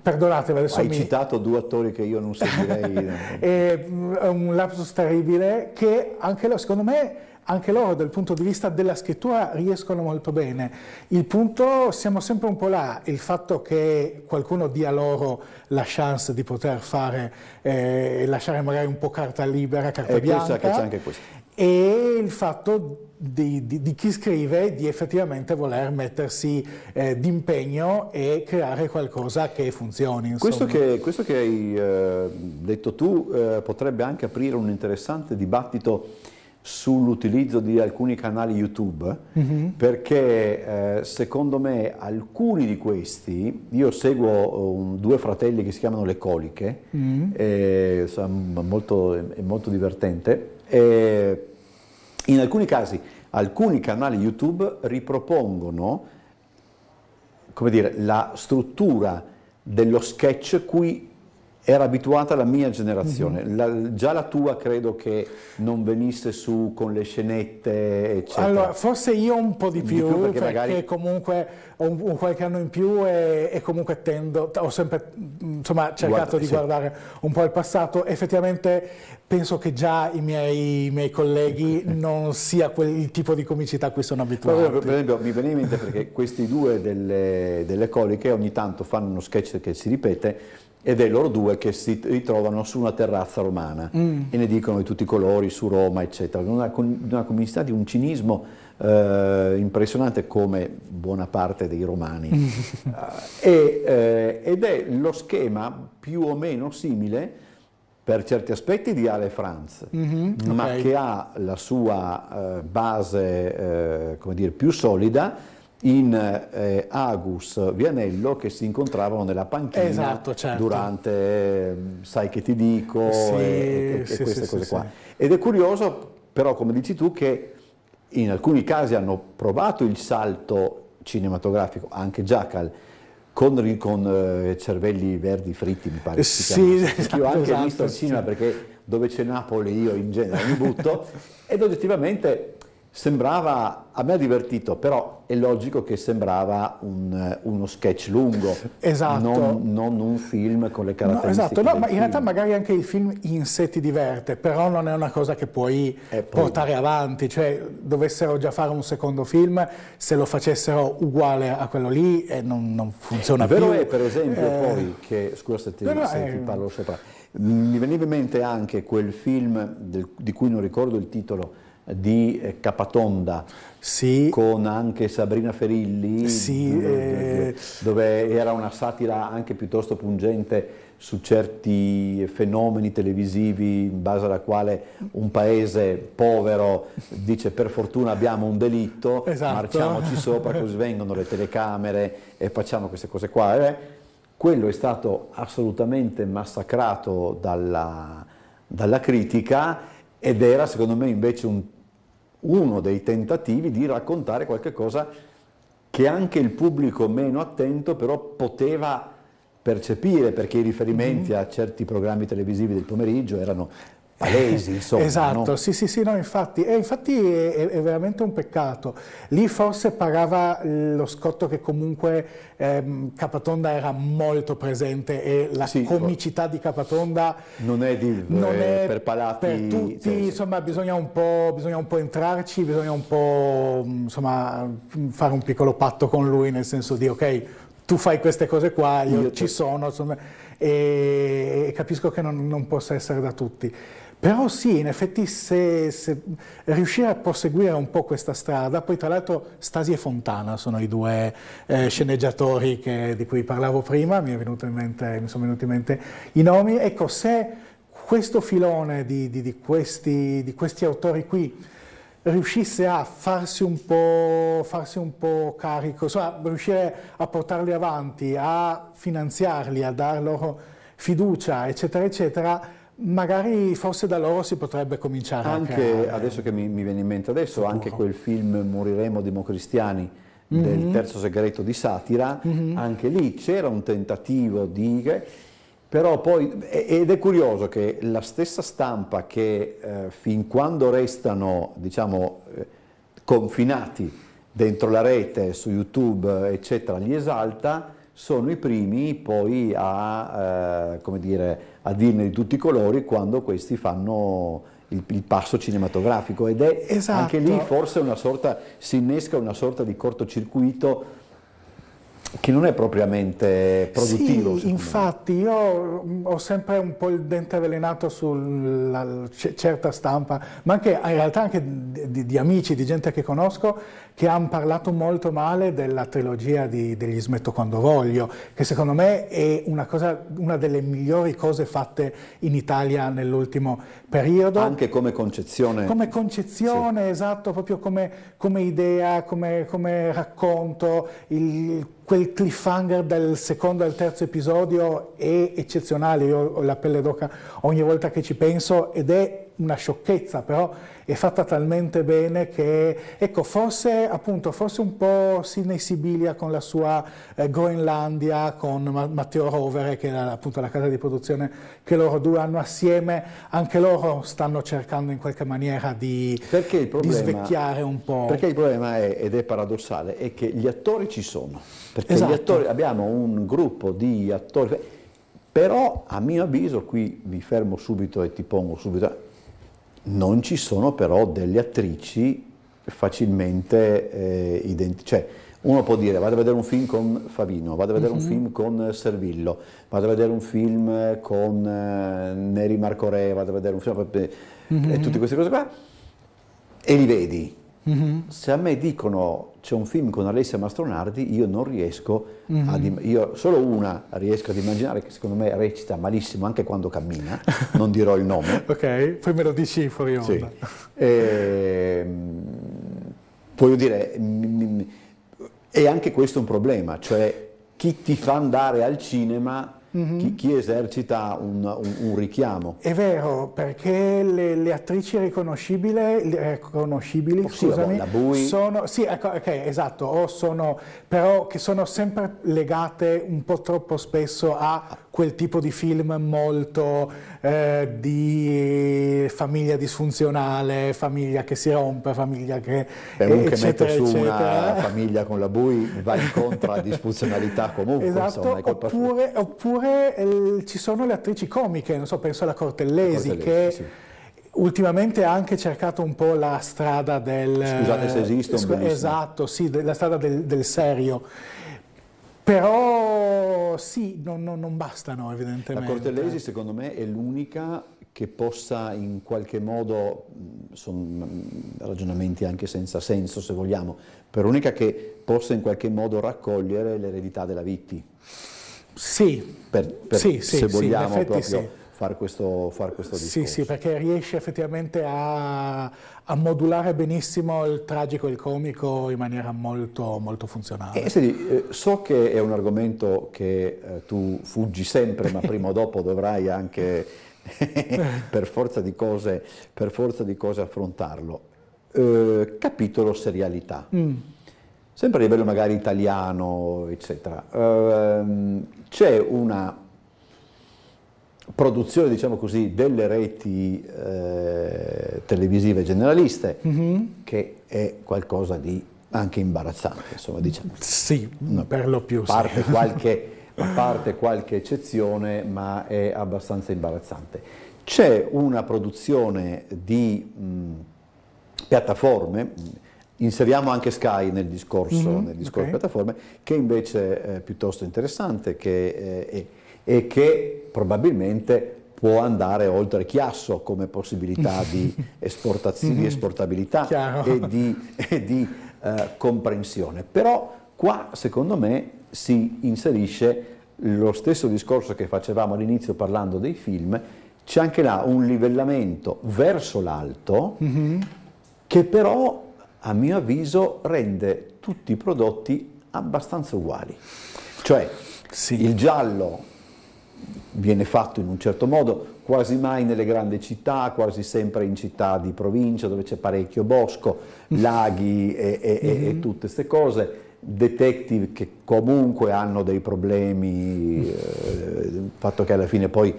Speaker 2: Perdonatemi, adesso Hai mi...
Speaker 1: citato due attori che io non seguirei.
Speaker 2: Mm, è un lapsus terribile che anche loro, secondo me, anche loro dal punto di vista della scrittura riescono molto bene. Il punto, siamo sempre un po' là, il fatto che qualcuno dia loro la chance di poter fare, eh, lasciare magari un po' carta libera, carta e eh, bianca. Che c'è anche questo. E il fatto di, di, di, chi scrive di effettivamente voler mettersi eh, d'impegno e creare qualcosa che funzioni. Questo
Speaker 1: che, questo che, hai eh, detto tu eh, potrebbe anche aprire un interessante dibattito sull'utilizzo di alcuni canali YouTube mm-hmm. perché eh, secondo me alcuni di questi, io seguo um, due fratelli che si chiamano Le Coliche, mm-hmm. e, insomma, molto, è molto divertente, e in alcuni casi alcuni canali YouTube ripropongono come dire, la struttura dello sketch cui era abituata la mia generazione, mm -hmm. la, già la tua credo che non venisse su con le scenette, eccetera. Allora,
Speaker 2: forse io un po' di più, di più perché, perché magari... comunque ho un, un, qualche anno in più e, e comunque tendo, ho sempre insomma, cercato Guarda, di sì. guardare un po' il passato, effettivamente penso che già i miei, i miei colleghi non sia quel tipo di comicità a cui sono abituato.
Speaker 1: Per esempio mi veniva in mente perché questi due delle, delle coliche ogni tanto fanno uno sketch che si ripete ed è loro due che si ritrovano su una terrazza romana mm. e ne dicono di tutti i colori su Roma, eccetera. Una, una comunità di un cinismo eh, impressionante come buona parte dei romani. Eh, e, eh, ed è lo schema più o meno simile per certi aspetti di Ale Franz,
Speaker 2: mm -hmm, ma okay. che ha
Speaker 1: la sua eh, base eh, dire, più solida in eh, Agus Vianello che si incontravano nella panchina esatto, certo. durante eh, Sai che ti dico sì, e, e, sì, e, queste sì, cose qua. Ed è curioso però, come dici tu, che in alcuni casi hanno provato il salto cinematografico, anche Jackal, con, con eh, cervelli verdi fritti, mi pare. Sì, esatto, Io ho anche esatto, visto il cinema perché dove c'è Napoli io in genere mi butto ed oggettivamente sembrava, a me ha divertito, però è logico che sembrava un, eh, uno sketch lungo, esatto. non, non, un film con le caratteristiche. No, esatto, no, ma in realtà
Speaker 2: magari anche il film in sé ti diverte, però non è una cosa che puoi eh, portare avanti, cioè dovessero già fare un secondo film, se lo facessero uguale a quello lì eh, non, non, funziona più. Vero è per esempio eh, poi
Speaker 1: che, scusa se ti, no, se ti eh. parlo sopra, mi veniva in mente anche quel film del, di cui non ricordo il titolo, di eh, Capatonda sì. con anche Sabrina Ferilli, sì, dove, eh... dove era una satira anche piuttosto pungente su certi fenomeni televisivi in base alla quale un paese povero dice per fortuna abbiamo un delitto, esatto. marciamoci sopra così vengono le telecamere e facciamo queste cose qua. Eh, quello è stato assolutamente massacrato dalla, dalla critica ed era secondo me invece un uno dei tentativi di raccontare qualche cosa che anche il pubblico meno attento però poteva percepire perché i riferimenti mm -hmm. a certi programmi televisivi del pomeriggio erano palesi, insomma. esatto, no? sì,
Speaker 2: sì, sì, no, infatti, eh, infatti è, è, veramente un peccato. Lì forse pagava lo scotto che comunque ehm, Capatonda era molto presente e la sì, comicità for... di Capatonda
Speaker 1: non è, di, non eh, è per palati. Per tutti, sì, cioè,
Speaker 2: sì. insomma, bisogna un, bisogna un, po', entrarci, bisogna un po' insomma, fare un piccolo patto con lui, nel senso di ok, tu fai queste cose qua, io, io ci te... sono, insomma, e, e capisco che non, non possa essere da tutti. Però sì, in effetti se, se, riuscire a proseguire un po' questa strada, poi tra l'altro Stasi e Fontana sono i due eh, sceneggiatori che, di cui parlavo prima, mi, mente, mi, sono venuti in mente i nomi, ecco se questo filone di, di, di, questi, di questi autori qui riuscisse a farsi un po', farsi un po carico, insomma, riuscire a portarli avanti, a finanziarli, a dar loro fiducia, eccetera, eccetera, Magari forse da loro si potrebbe cominciare anche,
Speaker 1: adesso che mi, mi, viene in mente adesso, sicuro. anche quel film Moriremo democristiani mm
Speaker 2: -hmm. del mhm. terzo
Speaker 1: segreto di satira, mm -hmm. anche lì c'era un tentativo di... Però poi, ed è curioso che la stessa stampa che eh, fin quando restano, diciamo, eh, confinati dentro la rete, su YouTube, eccetera, li esalta, sono i primi poi a, eh, come dire, a dirne di tutti i colori quando questi fanno il, il passo cinematografico ed è esatto. anche lì forse una sorta, si innesca una sorta di cortocircuito che non è propriamente produttivo.
Speaker 2: Sì, infatti me. io mm, ho sempre un po' il dente avvelenato sulla certa stampa, ma anche, in realtà anche di, di, amici, di gente che conosco, che hanno parlato molto male della trilogia di, degli Smetto quando voglio, che secondo me è una, cosa, una delle migliori cose fatte in Italia nell'ultimo periodo.
Speaker 1: Anche come concezione. Come
Speaker 2: concezione, sì. esatto, proprio come, come idea, come, come racconto, il quel cliffhanger del secondo al terzo episodio è eccezionale, io ho la pelle d'oca ogni volta che ci penso ed è una sciocchezza, però è fatta talmente bene che, ecco, forse appunto, forse un po' Sidney Sibilia con la sua eh, Groenlandia, con Matteo Rovere, che è appunto la casa di produzione che loro due hanno assieme, anche loro stanno cercando in qualche maniera di, problema, di svecchiare un po'. Perché
Speaker 1: il problema è, ed è paradossale, è che gli attori ci sono, perché esatto. attori, abbiamo un gruppo di attori... Però a mio avviso, qui vi fermo subito e ti pongo subito, non ci sono però delle attrici facilmente eh, identiche. Cioè, uno può dire vado a vedere un film con Favino, vado a vedere mm-hmm. un mhm. film con Servillo, vado a vedere un film con eh, Neri Marco Re, vado a vedere un film eh, mm-hmm. tutte queste cose qua e li vedi. Mm-hmm. Se a me dicono c'è un film con Alessia Mastronardi, io non riesco mm-hmm. ad io solo una riesco ad immaginare che secondo me recita malissimo anche quando cammina, non dirò il nome.
Speaker 2: ok, poi me lo dici fuori onda. Sì.
Speaker 1: Ehm, e, voglio dire, è anche questo un problema, cioè chi ti fa andare al cinema Mm-hmm. Chi, mhm. chi, esercita un, un, un, richiamo.
Speaker 2: È vero, perché le, le attrici riconoscibili, riconoscibili oh, scusami, sì, sono, sì, ecco, okay, esatto, o sono, però che sono sempre legate un po' troppo spesso a quel tipo di film molto eh, di famiglia disfunzionale, famiglia che si rompe, famiglia che... Beh, comunque che mette su eccetera. una
Speaker 1: famiglia con la bui va incontro alla disfunzionalità comunque, esatto, insomma, oppure,
Speaker 2: oppure Oppure eh, ci sono le attrici comiche, non so, penso alla Cortellesi, Cortellesi che... Sì. Ultimamente ha anche cercato un po' la strada del... Scusate se esisto. Eh, scu- benissimo. esatto, sì, la strada del, del serio. Però sì, non, non, non, bastano evidentemente. La Cortellesi
Speaker 1: secondo me è l'unica che possa in qualche modo, sono ragionamenti anche senza senso se vogliamo, per l'unica che possa in qualche modo raccogliere l'eredità della Vitti. Sì, per, per, sì, se vogliamo sì, proprio sì. fare questo, far questo discorso. Sì, sì,
Speaker 2: perché riesce effettivamente a, a, modulare benissimo il tragico e il comico in maniera molto, molto funzionale.
Speaker 1: E, senti, eh, so che è un argomento che eh, tu fuggi sempre, ma prima o dopo dovrai anche per, forza cose, per, forza di cose, affrontarlo. Eh, capitolo serialità. Mm sempre a livello magari italiano, eccetera, ehm, c'è una produzione, diciamo così, delle reti eh, televisive generaliste mm-hmm. che è qualcosa di anche imbarazzante, insomma, diciamo. Sì, no, per lo più. Parte sì. qualche, a parte qualche eccezione, ma è abbastanza imbarazzante. C'è una produzione di mh, piattaforme Inseriamo anche Sky nel discorso, mm -hmm, nel discorso okay. piattaforme, che invece è piuttosto interessante che, eh, è, e che probabilmente può andare oltre Chiasso come possibilità di, di mhm. esportabilità e di, e di eh, comprensione. Però qua, secondo me, si inserisce lo stesso discorso che facevamo all'inizio parlando dei film, c'è anche là un livellamento verso l'alto mm -hmm. che però a mio avviso rende tutti i prodotti abbastanza uguali. Cioè sì. il giallo viene fatto in un certo modo, quasi mai nelle grandi città, quasi sempre in città di provincia dove c'è parecchio bosco, mm. laghi e, e, mm -hmm. e mm-hmm. tutte queste cose, detective che comunque hanno dei problemi, il eh, fatto che alla fine poi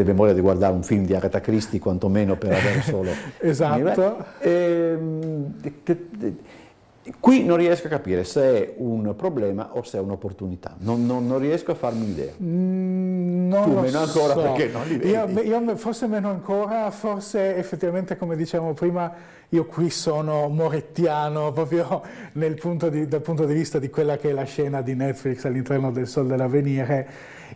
Speaker 1: avete voglia di guardare un film di Agatha Christie quantomeno per avere solo... esatto. E, ehm, che, qui non riesco a capire se è un problema o se è un'opportunità, non, non, non riesco a farmi un'idea.
Speaker 2: Mm, non tu meno so. ancora perché non li vedi. Io, io, forse meno ancora, forse effettivamente come dicevamo prima, io qui sono morettiano proprio punto di, dal punto di vista di quella che è la scena di Netflix all'interno del Sol dell'Avvenire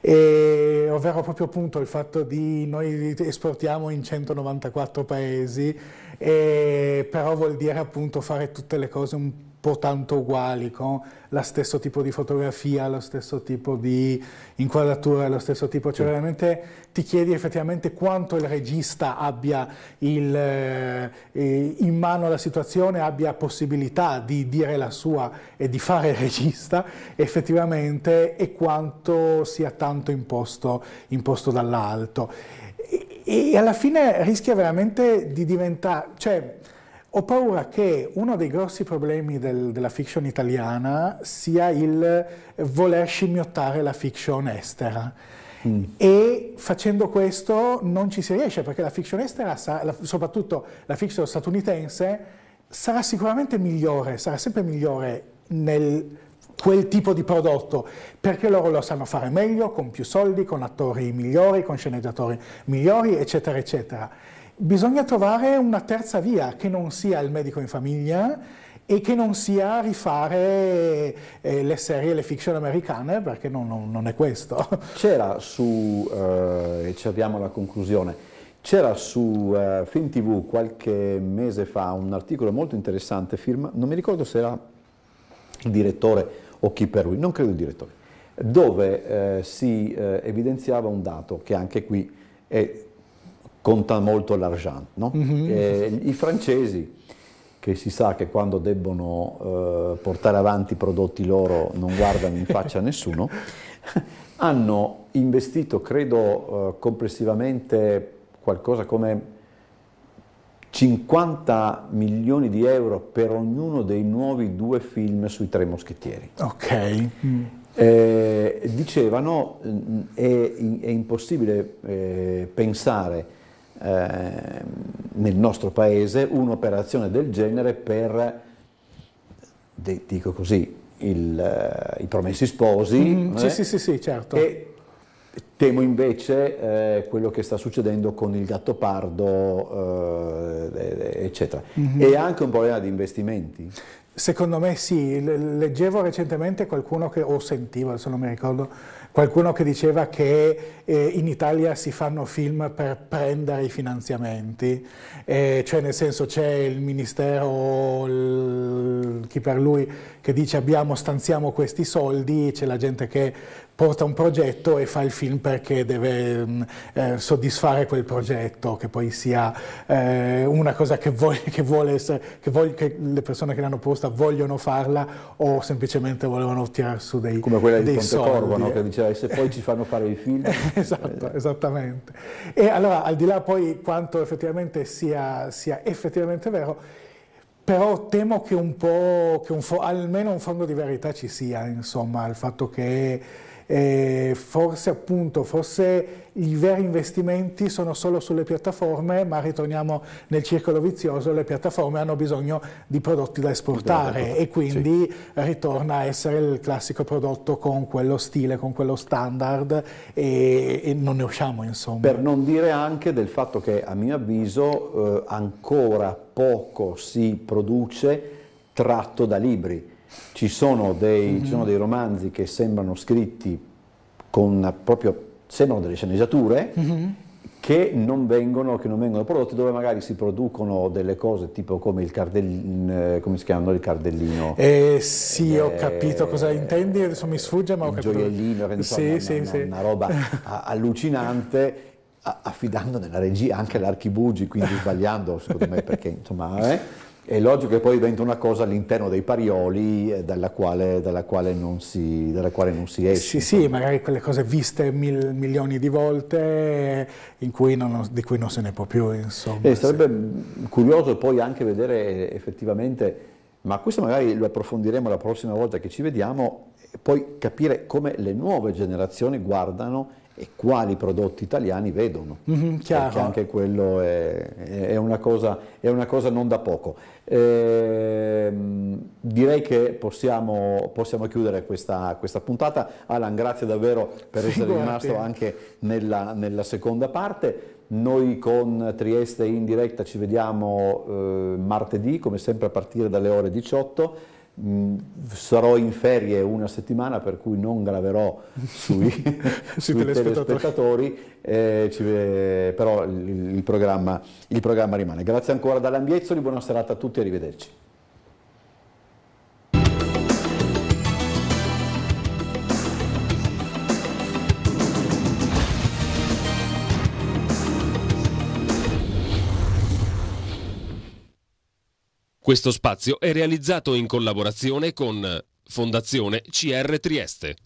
Speaker 2: e, ovvero proprio appunto il fatto di noi esportiamo in 194 paesi, e, però vuol dire appunto fare tutte le cose un po' po' tanto uguali, con lo stesso tipo di fotografia, lo stesso tipo di inquadratura, lo stesso tipo, cioè veramente ti chiedi effettivamente quanto il regista abbia il, eh, eh, in mano la situazione, abbia possibilità di dire la sua e di fare il regista effettivamente e quanto sia tanto imposto, imposto dall'alto. E, e alla fine rischia veramente di diventare... Cioè, ho paura che uno dei grossi problemi del, della fiction italiana sia il eh, voler scimmiottare la fiction estera. Mm. E facendo questo non ci si riesce perché la fiction estera, soprattutto la fiction statunitense, sarà sicuramente migliore, sarà sempre migliore nel quel tipo di prodotto, perché loro lo sanno fare meglio, con più soldi, con attori migliori, con sceneggiatori migliori, eccetera, eccetera. Bisogna trovare una terza via che non sia il medico in famiglia e che non sia rifare eh, le serie, le fiction americane, perché non, non, non è questo.
Speaker 1: C'era su, eh, e ci abbiamo alla conclusione, c'era su eh, Film TV qualche mese fa un articolo molto interessante, firma, non mi ricordo se era il direttore o chi per lui, non credo il direttore, dove eh, si eh, evidenziava un dato che anche qui è conta molto l'argent. No? Mm -hmm. I francesi, che si sa che quando debbono eh, portare avanti i prodotti loro non guardano in faccia a nessuno, hanno investito, credo, eh, complessivamente qualcosa come 50 milioni di euro per ognuno dei nuovi due film sui tre moschettieri.
Speaker 2: Ok. Mm.
Speaker 1: Eh, dicevano mm, è, è impossibile eh, pensare eh, nel nostro paese un'operazione del genere per, dico così, il, eh, i promessi sposi. Mm, sì, sì, sì, sì, certo. E temo invece eh, quello che sta succedendo con il gattopardo, eh, eccetera. Mm -hmm. E anche un problema di investimenti?
Speaker 2: Secondo me sì, leggevo recentemente qualcuno che, o sentivo, adesso non mi ricordo, Qualcuno che diceva che eh, in Italia si fanno film per prendere i finanziamenti, eh, cioè nel senso c'è il ministero, il, chi per lui che dice abbiamo, stanziamo questi soldi, c'è la gente che porta un progetto e fa il film perché deve mm, eh, soddisfare quel progetto, che poi sia eh, una cosa che, vuole, che, vuole essere, che, vuole, che, le persone che l'hanno posta vogliono farla o semplicemente volevano tirare su dei Come quella di Pontecorvo, no? che
Speaker 1: diceva se poi ci fanno fare i film.
Speaker 2: esatto, eh. esattamente. E allora al di là poi quanto effettivamente sia, sia effettivamente vero, però temo che un po', che un almeno un fondo di verità ci sia, insomma, il fatto che eh, forse appunto, forse i veri investimenti sono solo sulle piattaforme, ma ritorniamo nel circolo vizioso, le piattaforme hanno bisogno di prodotti da esportare e quindi sì. ritorna a essere il classico prodotto con quello stile, con quello standard e, e, non ne usciamo insomma. Per
Speaker 1: non dire anche del fatto che a mio avviso eh, ancora poco si produce tratto da libri. Ci sono dei, mm -hmm. ci sono mhm. dei romanzi che sembrano scritti con proprio, sembrano delle sceneggiature, mm -hmm. Che non, vengono, che non vengono, prodotti, dove magari si producono delle cose tipo come il cardellino, eh, come si chiamano il cardellino? Eh, sì, eh, ho capito cosa intendi,
Speaker 2: adesso mi sfugge ma ho capito. Il gioiellino, che, sì, insomma, sì, una, sì. una roba
Speaker 1: allucinante affidando nella regia anche l'archibugi, quindi sbagliando secondo me perché insomma eh, è logico che poi diventa una cosa all'interno dei parioli eh, dalla quale, dalla quale, non, si, dalla quale non, si, esce. Sì,
Speaker 2: sì, magari quelle cose viste mil, milioni di volte cui non, di cui non se ne può più. Insomma, eh,
Speaker 1: sarebbe sì. curioso poi anche vedere eh, effettivamente, ma questo magari lo approfondiremo la prossima volta che ci vediamo, poi capire come le nuove generazioni guardano e quali prodotti italiani vedono, mm-hmm, perché cioè, anche quello è, è, una cosa, è, una cosa, non da poco. Ehm, direi che possiamo, possiamo chiudere questa, questa, puntata. Alan, grazie davvero per essere guardi. rimasto anche nella, nella, seconda parte. Noi con Trieste in diretta ci vediamo eh, martedì, come sempre a partire dalle ore 18 sarò in ferie una settimana per cui non graverò sui, sui telespettatori, eh, ci, eh, però il, il, programma, il programma rimane. Grazie ancora da buona serata a tutti e arrivederci. Questo spazio è realizzato in collaborazione con Fondazione CR Trieste.